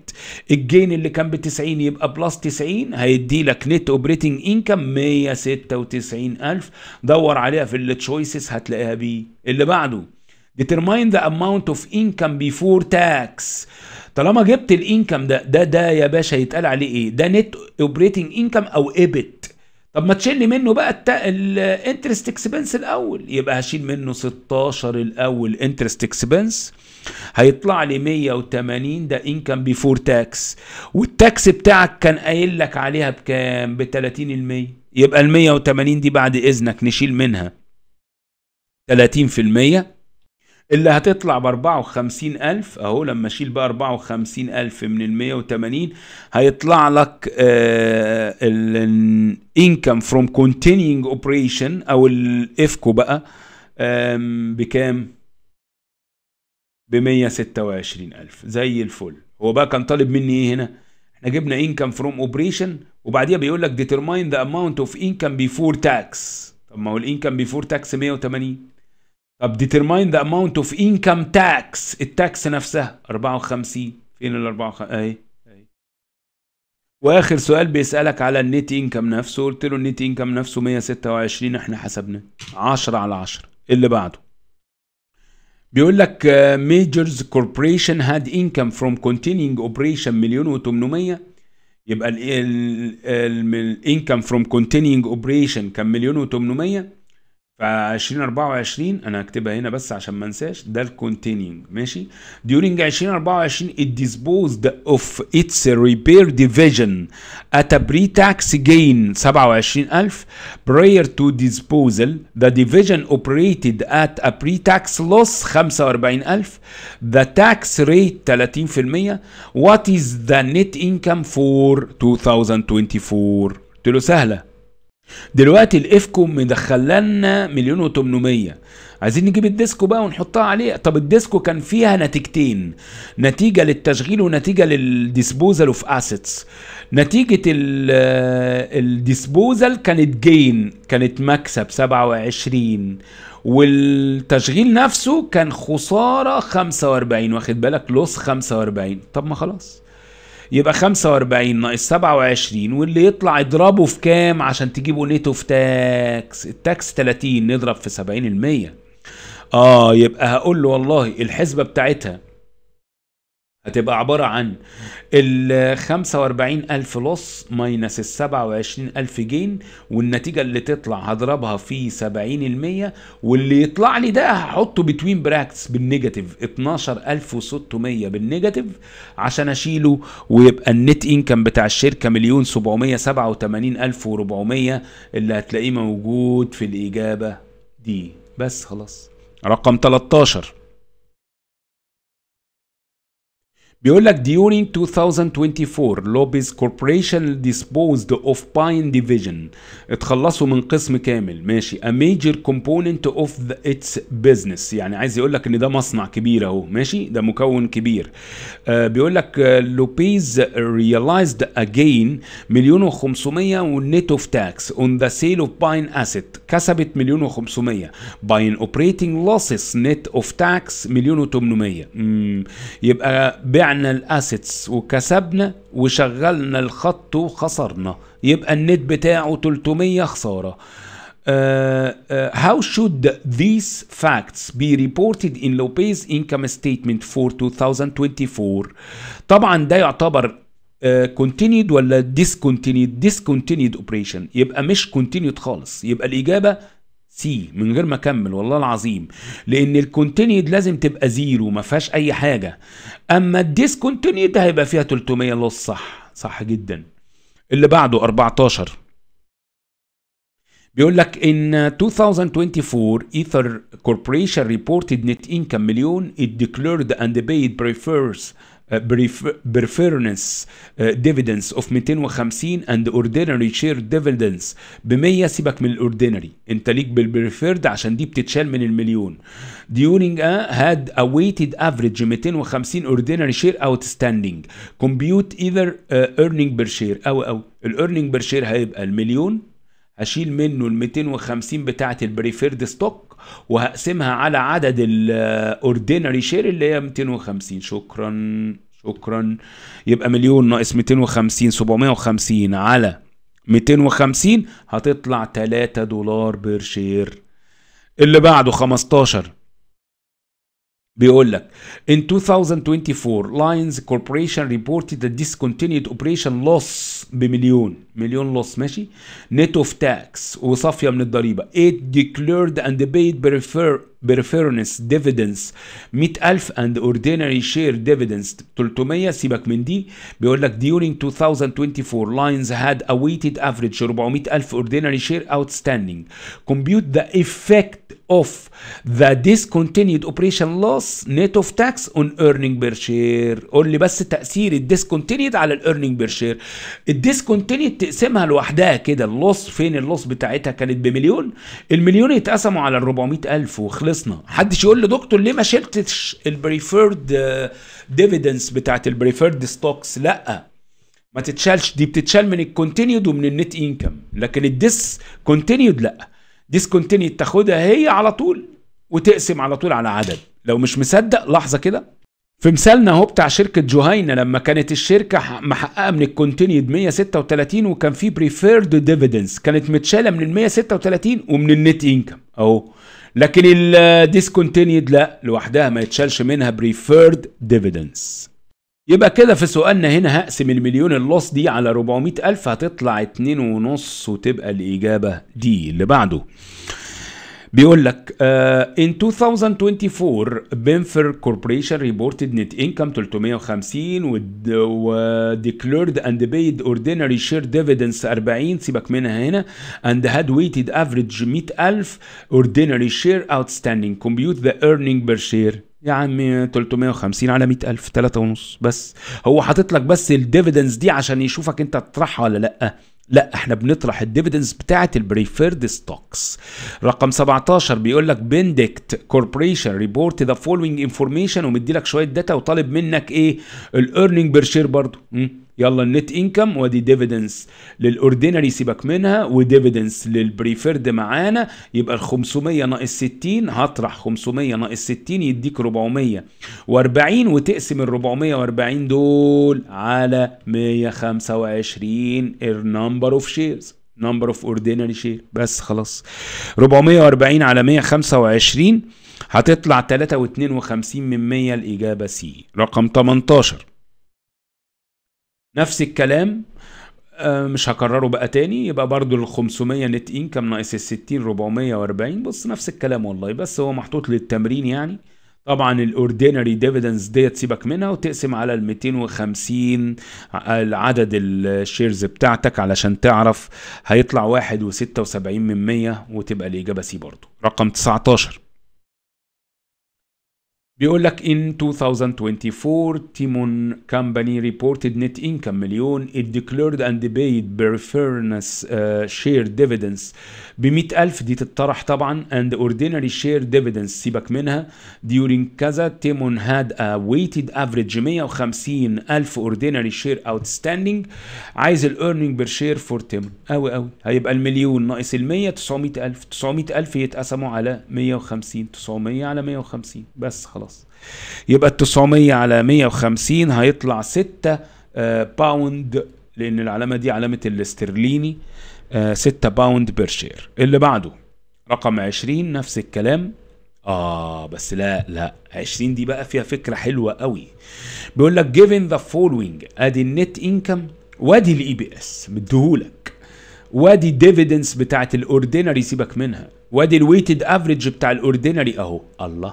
الجين اللي كان ب 90 يبقى بلس 90 هيدي لك نت اوبريتنج انكم 196000 دور عليها في التشويسز هتلاقيها بي اللي بعده determine the amount of income before tax طالما جبت الانكم ده ده ده يا باشا يتقال عليه ايه ده نت اوبريتنج انكم او ايبت طب ما تشيل منه بقى الانترست اكسبنس الاول يبقى هشيل منه 16 الاول انترست اكسبنس هيطلع لي 180 ده انكم بيفور تاكس والتاكس بتاعك كان قايل لك عليها بكام ب 30% يبقى ال 180 دي بعد اذنك نشيل منها 30% اللي هتطلع ب 54000 اهو لما اشيل بقى 54000 من ال 180 هيطلع لك الانكم فروم كونتينينج اوبريشن او الافكو بقى بكام؟ ب 126000 زي الفل هو بقى كان طالب مني ايه هنا؟ احنا جبنا انكم فروم اوبريشن وبعديها بيقول لك ديترماين ذا اماونت اوف انكم بيفور تاكس طب ما هو الانكم بيفور تاكس 180 طب ديترماين ذا اماونت اوف انكم تاكس التاكس نفسها 54 فين ال 54 اهي واخر سؤال بيسالك على النت انكم نفسه قلت له النت انكم نفسه 126 احنا حسبناه 10 على 10 اللي بعده بيقول لك ميجرز كوربوريشن هاد انكم فروم كونتينينج اوبريشن مليون و800 يبقى الانكم فروم كونتينينج اوبريشن كان مليون و800 2024 انا هكتبها هنا بس عشان ما انساش ده الكونتينينج ماشي during 2024 it disposed of its repair division at a pre-tax gain 27000 prior to disposal the division operated at a pre-tax loss 45000 the tax rate 30% what is the net income for 2024 قلت له سهله دلوقتي الافكو مدخل لنا مليون و800 عايزين نجيب الديسكو بقى ونحطها عليه طب الديسكو كان فيها نتيجتين نتيجة للتشغيل ونتيجة للديسبوزل اوف اسيتس نتيجة آه، الديسبوزل كانت جين كانت مكسب 27 والتشغيل نفسه كان خسارة 45 واخد بالك لوس 45 طب ما خلاص يبقى 45 ناقص 27 واللي يطلع اضربه في كام عشان تجيبوا نيت اوف تاكس التاكس 30 نضرب في 70% اه يبقى هقول له والله الحسبه بتاعتها هتبقى عبارة عن ال 45000 لص ماينس ال 27000 جين والنتيجة اللي تطلع هضربها في 70% واللي يطلع لي ده هحطه بتوين براكتس بالنيجاتيف 12600 بالنيجاتيف عشان اشيله ويبقى النت انكم بتاع الشركة مليون 787400 اللي هتلاقيه موجود في الإجابة دي بس خلاص رقم 13 بيقول لك during 2024 لوبيز كوربوريشن disposed of Pine Division اتخلصوا من قسم كامل ماشي a major component of its business يعني عايز يقول لك ان ده مصنع كبير اهو ماشي ده مكون كبير آه بيقول لك لوبيز آه، realized again مليون و500 والنت اوف تاكس on the sale of Pine asset كسبت مليون و500 by اوبريتنج operating losses net of tax مليون و800 يبقى بيع بعنا الاسيتس وكسبنا وشغلنا الخط وخسرنا يبقى النت بتاعه 300 خساره Uh, uh, how should these facts be reported in Lopez income statement for 2024 طبعا ده يعتبر كونتينيد uh, ولا discontinued discontinued operation يبقى مش continued خالص يبقى الإجابة سي من غير ما اكمل والله العظيم لان الكونتينيود لازم تبقى زيرو ما فيهاش اي حاجه اما الديسكونتينيود هيبقى فيها 300 لص صح صح جدا اللي بعده 14 بيقول لك ان 2024 ايثر كوربريشن ريبورتد نت انكم مليون it declared and paid prefers بريفيرنس ديفيدنس اوف 250 اند اوردينري شير ديفيدنس ب 100 سيبك من الاوردينري انت ليك بالبريفيرد عشان دي بتتشال من المليون ديورنج ا هاد ا ويتد افريج 250 اوردينري شير اوت compute كومبيوت ايذر uh, earning بير شير او او الايرنينج بير شير هيبقى المليون هشيل منه ال 250 بتاعت البريفيرد ستوك وهقسمها على عدد الاوردينري شير اللي هي 250 شكرا شكرا يبقى مليون ناقص 250 750 على 250 هتطلع 3 دولار بير شير اللي بعده 15 بيقول لك in 2024 Lions Corporation reported a discontinued operation loss بمليون مليون loss ماشي net of tax وصافيه من الضريبة. it declared and paid prefer بريفيرنس ديفيدنس 100000 اند اوردينري شير ديفيدنس 300 سيبك من دي بيقول لك during 2024 لاينز هاد a weighted average 400000 اوردينري شير outstanding compute the effect of the discontinued operation loss net of tax on ايرنينج per share قول لي بس تاثير الديسكونتينيد على الايرنينج بير شير الديسكونتينيد تقسمها لوحدها كده اللوس فين اللوس بتاعتها كانت بمليون المليون يتقسموا على ال 400000 وخلص خلصنا محدش يقول لدكتور ليه ما شلتش البريفيرد ديفيدنس آه، بتاعت البريفيرد ستوكس لا ما تتشالش دي بتتشال من الكونتينيود ومن النت انكم لكن الديس كونتينيود لا ديس كونتينيود تاخدها هي على طول وتقسم على طول على عدد لو مش مصدق لحظه كده في مثالنا اهو بتاع شركه جهينه لما كانت الشركه محققه من الكونتينيد 136 وكان في بريفيرد ديفيدنس كانت متشاله من ال 136 ومن النت انكم اهو لكن الديسكونتينيد آه، لا لوحدها ما يتشالش منها بريفيرد ديفيدنس يبقى كده في سؤالنا هنا هقسم المليون اللوس دي على 400 ألف هتطلع 2.5 وتبقى الإجابة دي اللي بعده بيقول لك uh, in 2024 Benfer Corporation reported net income 350 with, uh, و declared and paid ordinary share dividends 40 سيبك منها هنا and had weighted average 100000 ordinary share outstanding compute the earning per share يا عم 350 على 100000 3 ونص بس هو حاطط لك بس الديفيدنس دي عشان يشوفك انت تطرحها ولا لا لا احنا بنطرح الديفيدنز بتاعه البريفيرد ستوكس رقم 17 بيقول لك بندكت كوربوريشن ريبورت ذا فولوينج انفورميشن ومدي لك شويه داتا وطالب منك ايه الايرنينج بير شير برضه يلا النت انكم وادي ديفيدنس للاوردينري سيبك منها وديفيدنس للبريفيرد معانا يبقى ال 500 ناقص 60 هطرح 500 ناقص 60 يديك 440 وتقسم ال 440 دول على 125 النمبر اوف شيرز نمبر اوف اوردينري شير بس خلاص 440 على 125 هتطلع 3.52 من 100 الإجابة سي رقم 18 نفس الكلام آه، مش هكرره بقى تاني يبقى برضو ال 500 نت كام ناقص ال 60 440 بص نفس الكلام والله بس هو محطوط للتمرين يعني طبعا الاوردينري ديفيدنس ديت سيبك منها وتقسم على ال 250 العدد الشيرز بتاعتك علشان تعرف هيطلع 1.76 من 100 وتبقى الاجابه سي برضو رقم 19 بيقول لك in 2024 تيمون كامباني reported net income مليون it declared and paid preference uh, share dividends ب 100000 دي تتطرح طبعا and ordinary share dividends سيبك منها during كذا تيمون had a weighted average 150000 ordinary share outstanding عايز ال earning per share for تيمون قوي قوي هيبقى المليون ناقص ال 100 900000 900000 يتقسموا على 150 900 على 150 بس خلاص خلاص يبقى ال 900 على 150 هيطلع 6 باوند آه، لان العلامه دي علامه الاسترليني 6 باوند بير شير اللي بعده رقم 20 نفس الكلام آه بس لا لا 20 دي بقى فيها فكرة حلوة قوي بيقول لك جيفن ذا فولوينج ادي النت انكم وادي الاي e بي اس مديهولك وادي الديفيدنس بتاعت الاوردينري سيبك منها وادي الويتد افريج بتاع الاوردينري اهو الله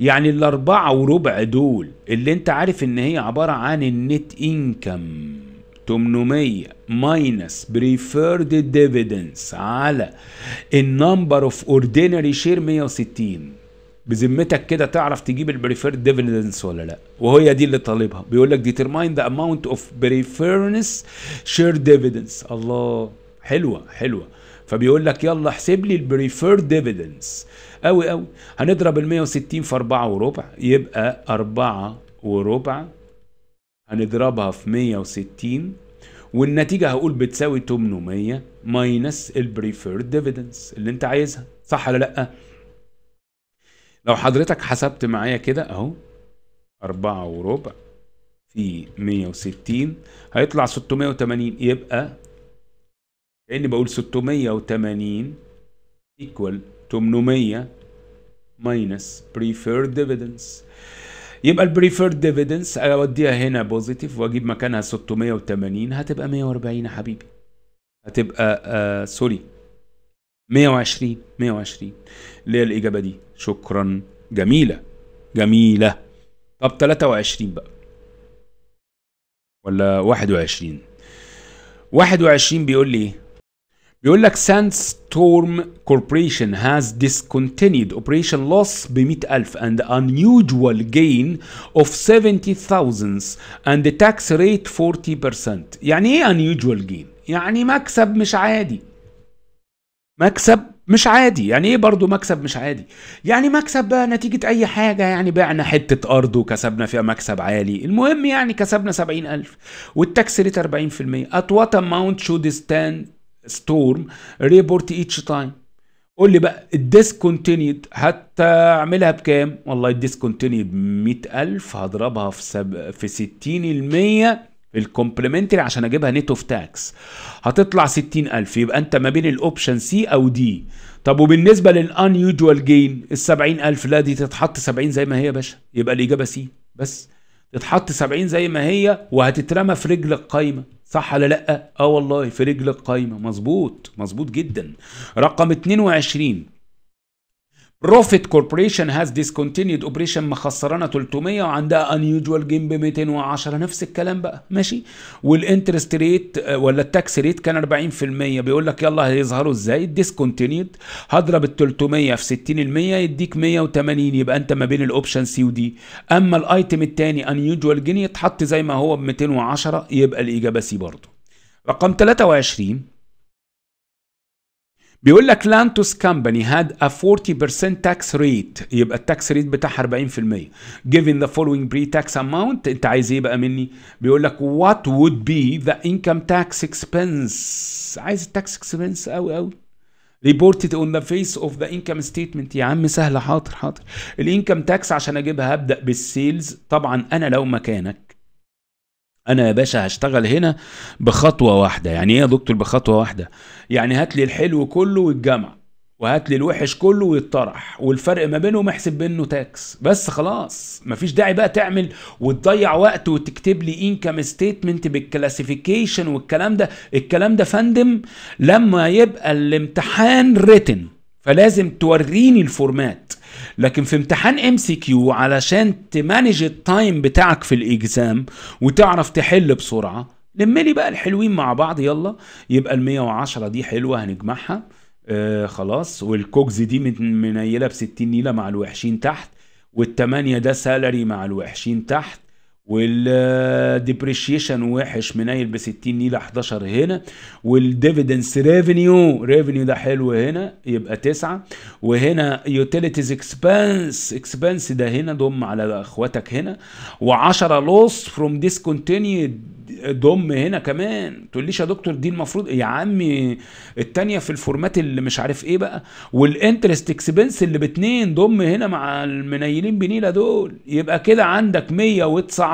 يعني الاربعة وربع دول اللي انت عارف ان هي عبارة عن النت انكم 800 ماينس بريفيرد ديفيدنس على النمبر اوف اوردينري شير 160 بذمتك كده تعرف تجيب البريفيرد ديفيدنس ولا لا وهي دي اللي طالبها بيقول لك ديترماين ذا اماونت اوف بريفيرنس شير ديفيدنس الله حلوه حلوه فبيقول لك يلا احسب لي البريفير ديفيدنس قوي قوي هنضرب ال 160 في 4 وربع يبقى 4 وربع هنضربها في 160 والنتيجة هقول بتساوي 800 ماينس البريفير ديفيدنس اللي انت عايزها صح ولا لأ؟ لو حضرتك حسبت معايا كده اهو 4 وربع في 160 هيطلع 680 يبقى كأني يعني بقول 680 ايكوال 800 ماينس بريفيرد ديفيدنس يبقى البريفيرد ديفيدنس اوديها هنا بوزيتيف واجيب مكانها 680 هتبقى 140 يا حبيبي هتبقى آه سوري 120 120 اللي هي الاجابه دي شكرا جميله جميله طب 23 بقى ولا 21 21 بيقول لي ايه بيقول لك ستورم Corporation has discontinued operation loss ب 100000 and unusual gain of 70,000 and the tax rate 40% يعني ايه unusual gain؟ يعني مكسب مش عادي مكسب مش عادي يعني ايه برضو مكسب مش عادي يعني مكسب بقى نتيجة اي حاجة يعني بعنا حتة ارض وكسبنا فيها مكسب عالي المهم يعني كسبنا سبعين الف والتاكس ريت اربعين في المية at what amount should stand ستورم ريبورت ايتش تايم قول لي بقى الديسكونتينيد هتعملها بكام والله الديسكونتينيد ب 100000 هضربها في سب... في 60% الكومبلمنتري عشان اجيبها نيت اوف تاكس هتطلع 60000 يبقى انت ما بين الاوبشن سي او دي طب وبالنسبه للان يوجوال جين ال 70000 لا دي تتحط 70 زي ما هي يا باشا يبقى الاجابه سي بس اتحط 70 زي ما هي وهتترمى في رجل القايمه صح ولا لا اه والله في رجل القايمه مظبوط مظبوط جدا رقم 22 بروفيت كوربوريشن هاز ديسكونتينيود اوبريشن مخسرانه 300 وعندها انيوجوال جيم ب 210 نفس الكلام بقى ماشي والانترست آه، ريت ولا التاكس ريت كان 40% بيقول لك يلا هيظهروا ازاي ديسكونتينيد هضرب ال 300 في 60% يديك 180 يبقى انت ما بين الاوبشن سي ودي اما الايتم الثاني انيوجوال جين يتحط زي ما هو ب 210 يبقى الاجابه سي برضه رقم 23 بيقول لك لانتوس كامباني هاد ا 40% تاكس ريت يبقى التاكس ريت بتاعها 40% جيفن ذا فولوينج بري تاكس اماونت انت عايز ايه بقى مني؟ بيقول لك وات وود بي ذا انكم تاكس اكسبنس عايز التاكس اكسبنس قوي قوي ريبورتد اون ذا فيس اوف ذا انكم ستيتمنت يا عم سهله حاضر حاضر الانكم تاكس عشان اجيبها هبدا بالسيلز طبعا انا لو مكانك انا يا باشا هشتغل هنا بخطوه واحده يعني ايه يا دكتور بخطوه واحده يعني هات لي الحلو كله ويتجمع وهات لي الوحش كله ويتطرح والفرق ما بينهم احسب منه تاكس بس خلاص مفيش داعي بقى تعمل وتضيع وقت وتكتب لي انكم ستيتمنت بالكلاسيفيكيشن والكلام ده الكلام ده فندم لما يبقى الامتحان ريتن فلازم توريني الفورمات لكن في امتحان ام سي كيو علشان تمانج التايم بتاعك في الاجزام وتعرف تحل بسرعه لملي بقى الحلوين مع بعض يلا يبقى ال 110 دي حلوه هنجمعها آه خلاص والكوكز دي منيله ب 60 نيله مع الوحشين تحت والتمانية ده سالري مع الوحشين تحت والديبريشيشن وحش منيل ب 60 نيله 11 هنا والديفيدنس ريفينيو ريفينيو ده حلو هنا يبقى 9 وهنا يوتيليتيز اكسبانس اكسبانس ده هنا ضم على اخواتك هنا و10 لوس فروم ديسكونتينيد ضم هنا كمان تقوليش يا دكتور دي المفروض يا عمي التانية في الفورمات اللي مش عارف ايه بقى والانترست اكسبنس اللي باتنين ضم هنا مع المنيلين بنيله دول يبقى كده عندك 119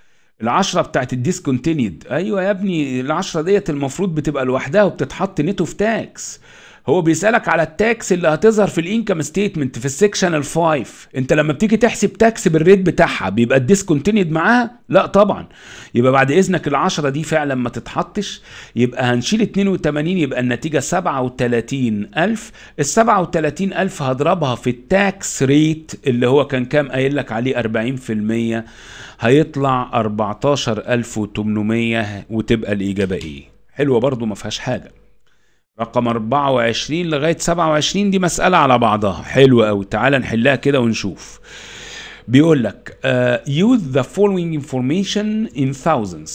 العشرة بتاعت الديسكونتينيد ايوه يا ابني العشرة ديت المفروض بتبقى لوحدها وبتتحط نيتو في تاكس هو بيسالك على التاكس اللي هتظهر في الانكم ستيتمنت في السكشن ال5 انت لما بتيجي تحسب تاكس بالريت بتاعها بيبقى الديسكونتينيد معاها لا طبعا يبقى بعد اذنك ال10 دي فعلا ما تتحطش يبقى هنشيل 82 يبقى النتيجه 37000 ال 37000 هضربها في التاكس ريت اللي هو كان كام قايل لك عليه 40% هيطلع 14800 وتبقى الاجابه ايه حلوه برضو ما فيهاش حاجه رقم 24 لغاية 27 دي مسألة على بعضها حلوة قوي تعال نحلها كده ونشوف بيقول لك uh, use the following information in thousands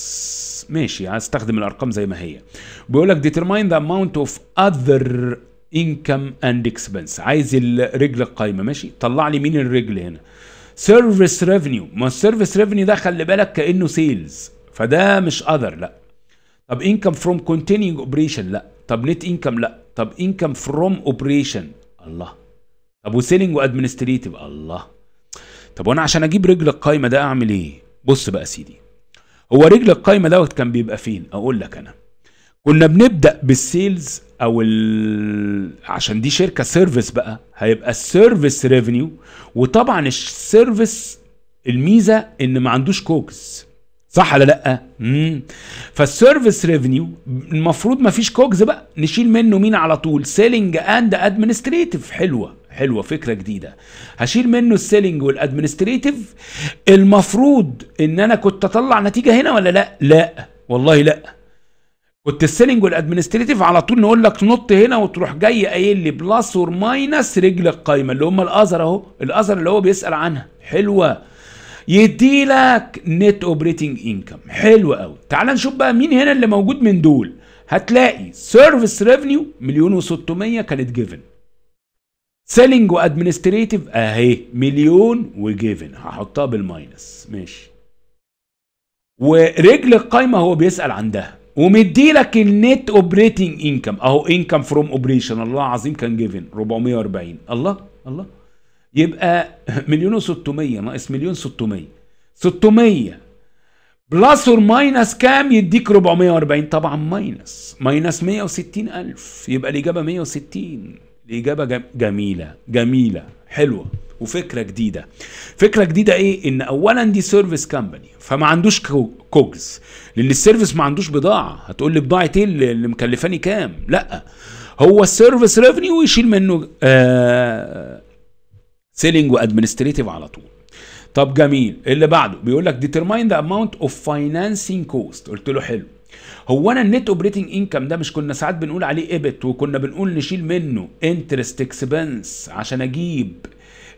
ماشي هستخدم الارقام زي ما هي بيقول لك determine the amount of other income and expense عايز الرجل القايمه ماشي طلع لي مين الرجل هنا سيرفيس revenue ما السيرفيس revenue ده خلي بالك كانه سيلز فده مش اذر لا طب انكم فروم continuing اوبريشن لا طب نت انكم لا طب انكم فروم اوبريشن الله طب وسيلينج وادمنستريتيف الله طب وانا عشان اجيب رجل القايمه ده اعمل ايه بص بقى سيدي هو رجل القايمه دوت كان بيبقى فين اقول لك انا كنا بنبدا بالسيلز او ال... عشان دي شركه سيرفيس بقى هيبقى السيرفيس ريفينيو وطبعا السيرفيس الميزه ان ما عندوش كوكس صح ولا لا امم فالسيرفيس ريفينيو المفروض ما فيش كوجز بقى نشيل منه مين على طول سيلينج اند ادمنستريتيف حلوه حلوه فكره جديده هشيل منه السيلينج والادمنستريتيف المفروض ان انا كنت اطلع نتيجه هنا ولا لا لا والله لا كنت السيلينج والادمنستريتيف على طول نقول لك نط هنا وتروح جاي قايل لي بلس اور ماينس رجل القايمه اللي هم الازر اهو الازر اللي هو بيسال عنها حلوه يديلك نت اوبريتنج انكم حلو قوي تعال نشوف بقى مين هنا اللي موجود من دول هتلاقي سيرفيس ريفينيو مليون و600 كانت جيفن سيلينج وادمنستريتيف اهي مليون وجيفن هحطها بالماينس ماشي ورجل القايمه هو بيسال عندها ومديلك النت اوبريتنج انكم اهو انكم فروم اوبريشن الله العظيم كان جيفن 440 الله الله يبقى مليون و600 ناقص مليون 600 600 بلس اور ماينس كام يديك 440 طبعا ماينس ماينس 160 ألف يبقى الإجابة 160 الإجابة جميلة جميلة حلوة وفكرة جديدة فكرة جديدة إيه إن أولا دي سيرفيس كامباني فما عندوش كوجز لأن السيرفيس ما عندوش بضاعة هتقول لي بضاعة إيه اللي مكلفاني كام لا هو السيرفيس ريفنيو ويشيل منه آه سيلينج وادمنستريتيف على طول طب جميل اللي بعده بيقول لك ديترماين ذا اماونت اوف فاينانسينج كوست قلت له حلو هو انا النت اوبريتنج انكم ده مش كنا ساعات بنقول عليه ايبت وكنا بنقول نشيل منه انترست اكسبنس عشان اجيب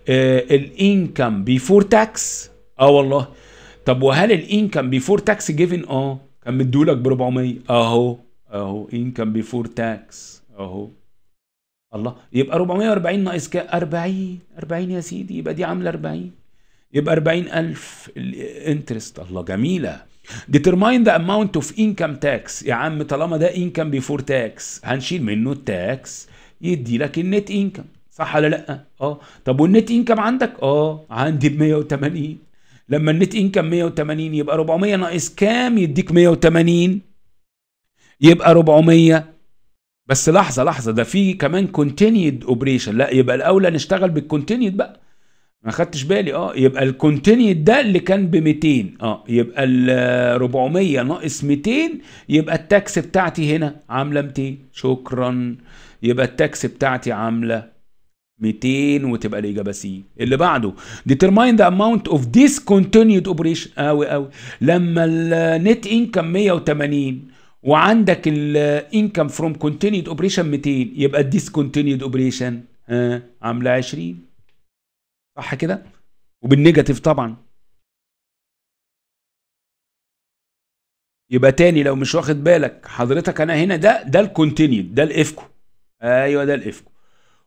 الانكم بيفور تاكس اه والله طب وهل الانكم بيفور تاكس جيفن اه كان مديولك ب 400 اهو اهو انكم بيفور تاكس اهو الله يبقى 440 ناقص كام 40 40 يا سيدي يبقى دي عامله 40 يبقى 40000 الانترست الله جميله determine the amount of income tax يا عم طالما ده income before tax هنشيل منه التاكس يدي لك النت انكم صح ولا لا اه طب والنت انكم عندك اه عندي ب 180 لما النت انكم 180 يبقى 400 ناقص كام يديك 180 يبقى 400 بس لحظه لحظه ده في كمان كونتينيد اوبريشن لا يبقى الاولى نشتغل بالكونتينيد بقى ما خدتش بالي اه يبقى الكونتينيد ده اللي كان ب 200 اه يبقى ال 400 ناقص 200 يبقى التاكس بتاعتي هنا عامله 200 شكرا يبقى التاكس بتاعتي عامله 200 وتبقى الاجابه سي اللي بعده ديترماين ذا اماونت اوف ديسكونتينيود اوبريشن أوي أوي لما النت انكم 180 وعندك الانكم فروم كونتينيود اوبريشن 200 يبقى الديسكونتينيود اوبريشن ها عامله 20 صح كده وبالنيجاتيف طبعا يبقى تاني لو مش واخد بالك حضرتك انا هنا ده ده الكونتينيود ده الافكو ايوه ده الافكو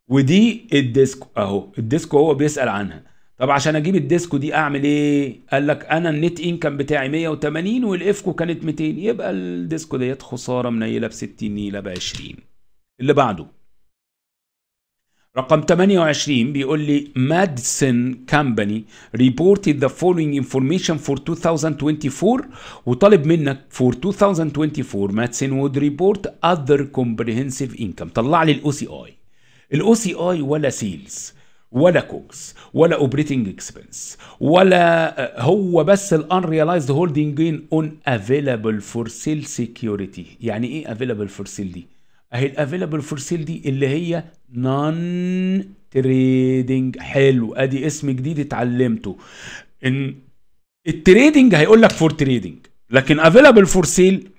ودي الديسكو اهو الديسكو هو بيسال عنها طب عشان اجيب الديسكو دي اعمل ايه قال لك انا النت انكم بتاعي 180 والافكو كانت 200 يبقى الديسكو ديت خساره منيله ب 60 نيله ب 20 اللي بعده رقم 28 بيقول لي مادسن كامباني ريبورتد ذا فولوينج انفورميشن فور 2024 وطالب منك فور 2024 مادسن وود ريبورت اذر كومبريهنسيف انكم طلع لي الاو سي اي الاو سي اي ولا سيلز ولا كوكس ولا اوبريتنج اكسبنس ولا آه، هو بس الانريلايزد هولدنج جين اون افيلابل فور سيل سيكيورتي يعني ايه افيلابل فور سيل دي اهي الافيلابل فور سيل دي اللي هي نون تريدنج حلو ادي اسم جديد اتعلمته ان التريدنج هيقول لك فور تريدنج لكن افيلابل فور سيل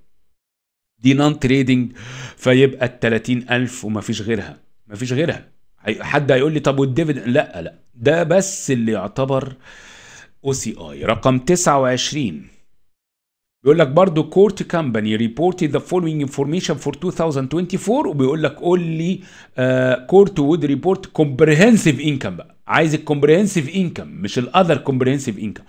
دي نون تريدنج فيبقى ال 30000 ومفيش غيرها مفيش غيرها حد هيقول لي طب والديفيد لا لا ده بس اللي يعتبر او سي اي رقم 29 بيقول لك برضه كورت كامباني ريبورتد ذا فولوينج انفورميشن فور 2024 وبيقول لك قول لي كورت وود ريبورت كومبريهنسيف انكم بقى عايز الكومبريهنسيف انكم مش الاذر كومبريهنسيف انكم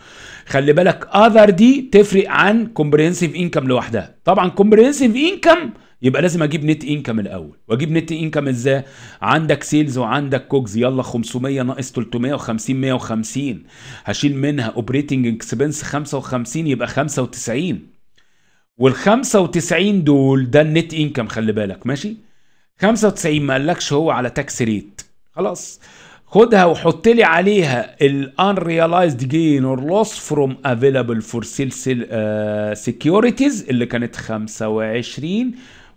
خلي بالك اذر دي تفرق عن كومبريهنسيف انكم لوحدها طبعا كومبريهنسيف انكم يبقى لازم اجيب نت انكم الاول واجيب نت انكم ازاي عندك سيلز وعندك كوجز يلا 500 ناقص 350 150 هشيل منها اوبريتنج اكسبنس 55 يبقى 95 وال 95 دول ده النت انكم خلي بالك ماشي 95 ما قالكش هو على تاكس ريت خلاص خدها وحط لي عليها الانريلايزد جين اور لوس فروم افيلابل فور سيل سيل سكيورتيز اللي كانت 25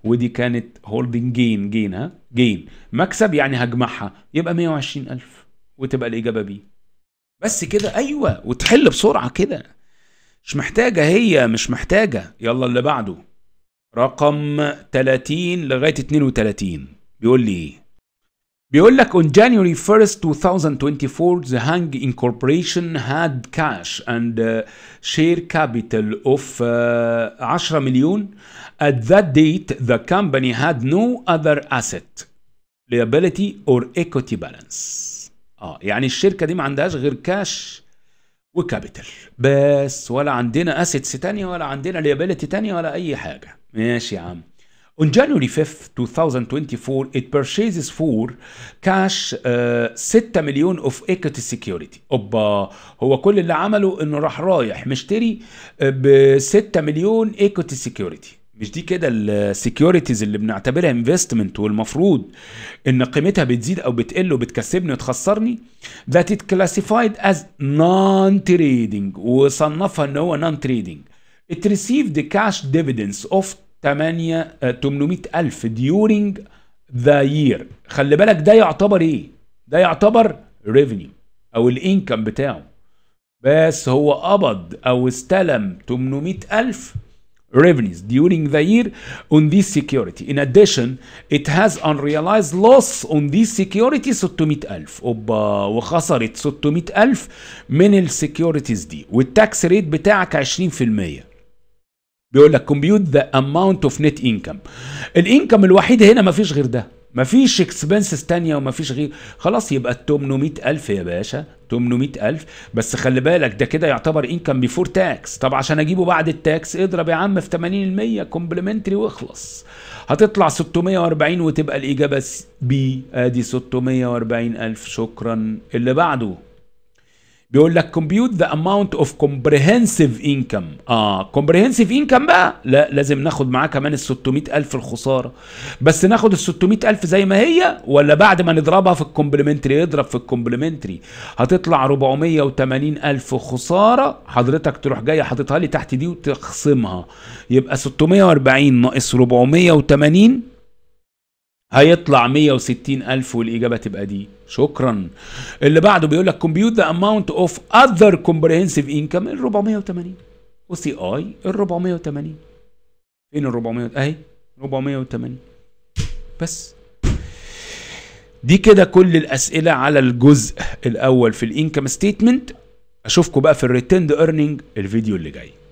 ودي كانت هولدنج جين جين ها جين مكسب يعني هجمعها يبقى 120000 وتبقى الإجابة بي بس كده أيوة وتحل بسرعة كده مش محتاجة هي مش محتاجة يلا اللي بعده رقم 30 لغاية 32 بيقول لي ايه بيقول لك on January 1st 2024 the Hang Incorporation had cash and uh, share capital of uh, 10 مليون at that date the company had no other asset liability or equity balance اه يعني الشركة دي ما عندهاش غير كاش وكابيتال بس ولا عندنا اسيتس تانية ولا عندنا ليابيلتي تانية ولا اي حاجة ماشي يا عم On January 5, 2024, it purchases for cash uh, 6 مليون of equity security. اوبا هو كل اللي عمله انه راح رايح مشتري آه، ب 6 مليون equity security. مش دي كده السكيورتيز اللي بنعتبرها انفستمنت والمفروض ان قيمتها بتزيد او بتقل وبتكسبني وتخسرني that it classified as non-trading وصنفها ان هو non-trading it received cash dividends of 8 800 ألف during the year خلي بالك ده يعتبر إيه؟ ده يعتبر revenue أو الإنكم بتاعه بس هو قبض أو استلم 800 ألف revenues during the year on this security. In addition, it has unrealized loss on this security 600,000 أوبا وخسرت 600,000 من السكيورتيز دي والتاكس ريت بتاعك 20% بيقول لك كومبيوت ذا اماونت اوف نت انكم الانكم الوحيد هنا مفيش غير ده مفيش اكسبنسز تانية ومفيش غير خلاص يبقى ال 800000 يا باشا 800000 بس خلي بالك ده كده يعتبر انكم بيفور تاكس طب عشان اجيبه بعد التاكس اضرب يا عم في 80% كومبلمنتري واخلص هتطلع 640 وتبقى الاجابه بي ادي 640000 شكرا اللي بعده بيقول لك compute the amount of كومبريهنسيف انكم اه كومبريهنسيف انكم بقى لا لازم ناخد معاه كمان ال 600000 الخساره بس ناخد ال 600000 زي ما هي ولا بعد ما نضربها في الكومبلمنتري اضرب في الكومبلمنتري هتطلع 480000 خساره حضرتك تروح جايه حاططها لي تحت دي وتخصمها يبقى 640 ناقص 480 هيطلع 160 ألف والإجابة تبقى دي شكرا اللي بعده بيقول لك compute the amount of other comprehensive income ال 480 سي اي ال 480 فين ال 400 اهي 480 بس دي كده كل الأسئلة على الجزء الأول في الانكم ستيتمنت أشوفكم بقى في الريتند ايرنينج الفيديو اللي جاي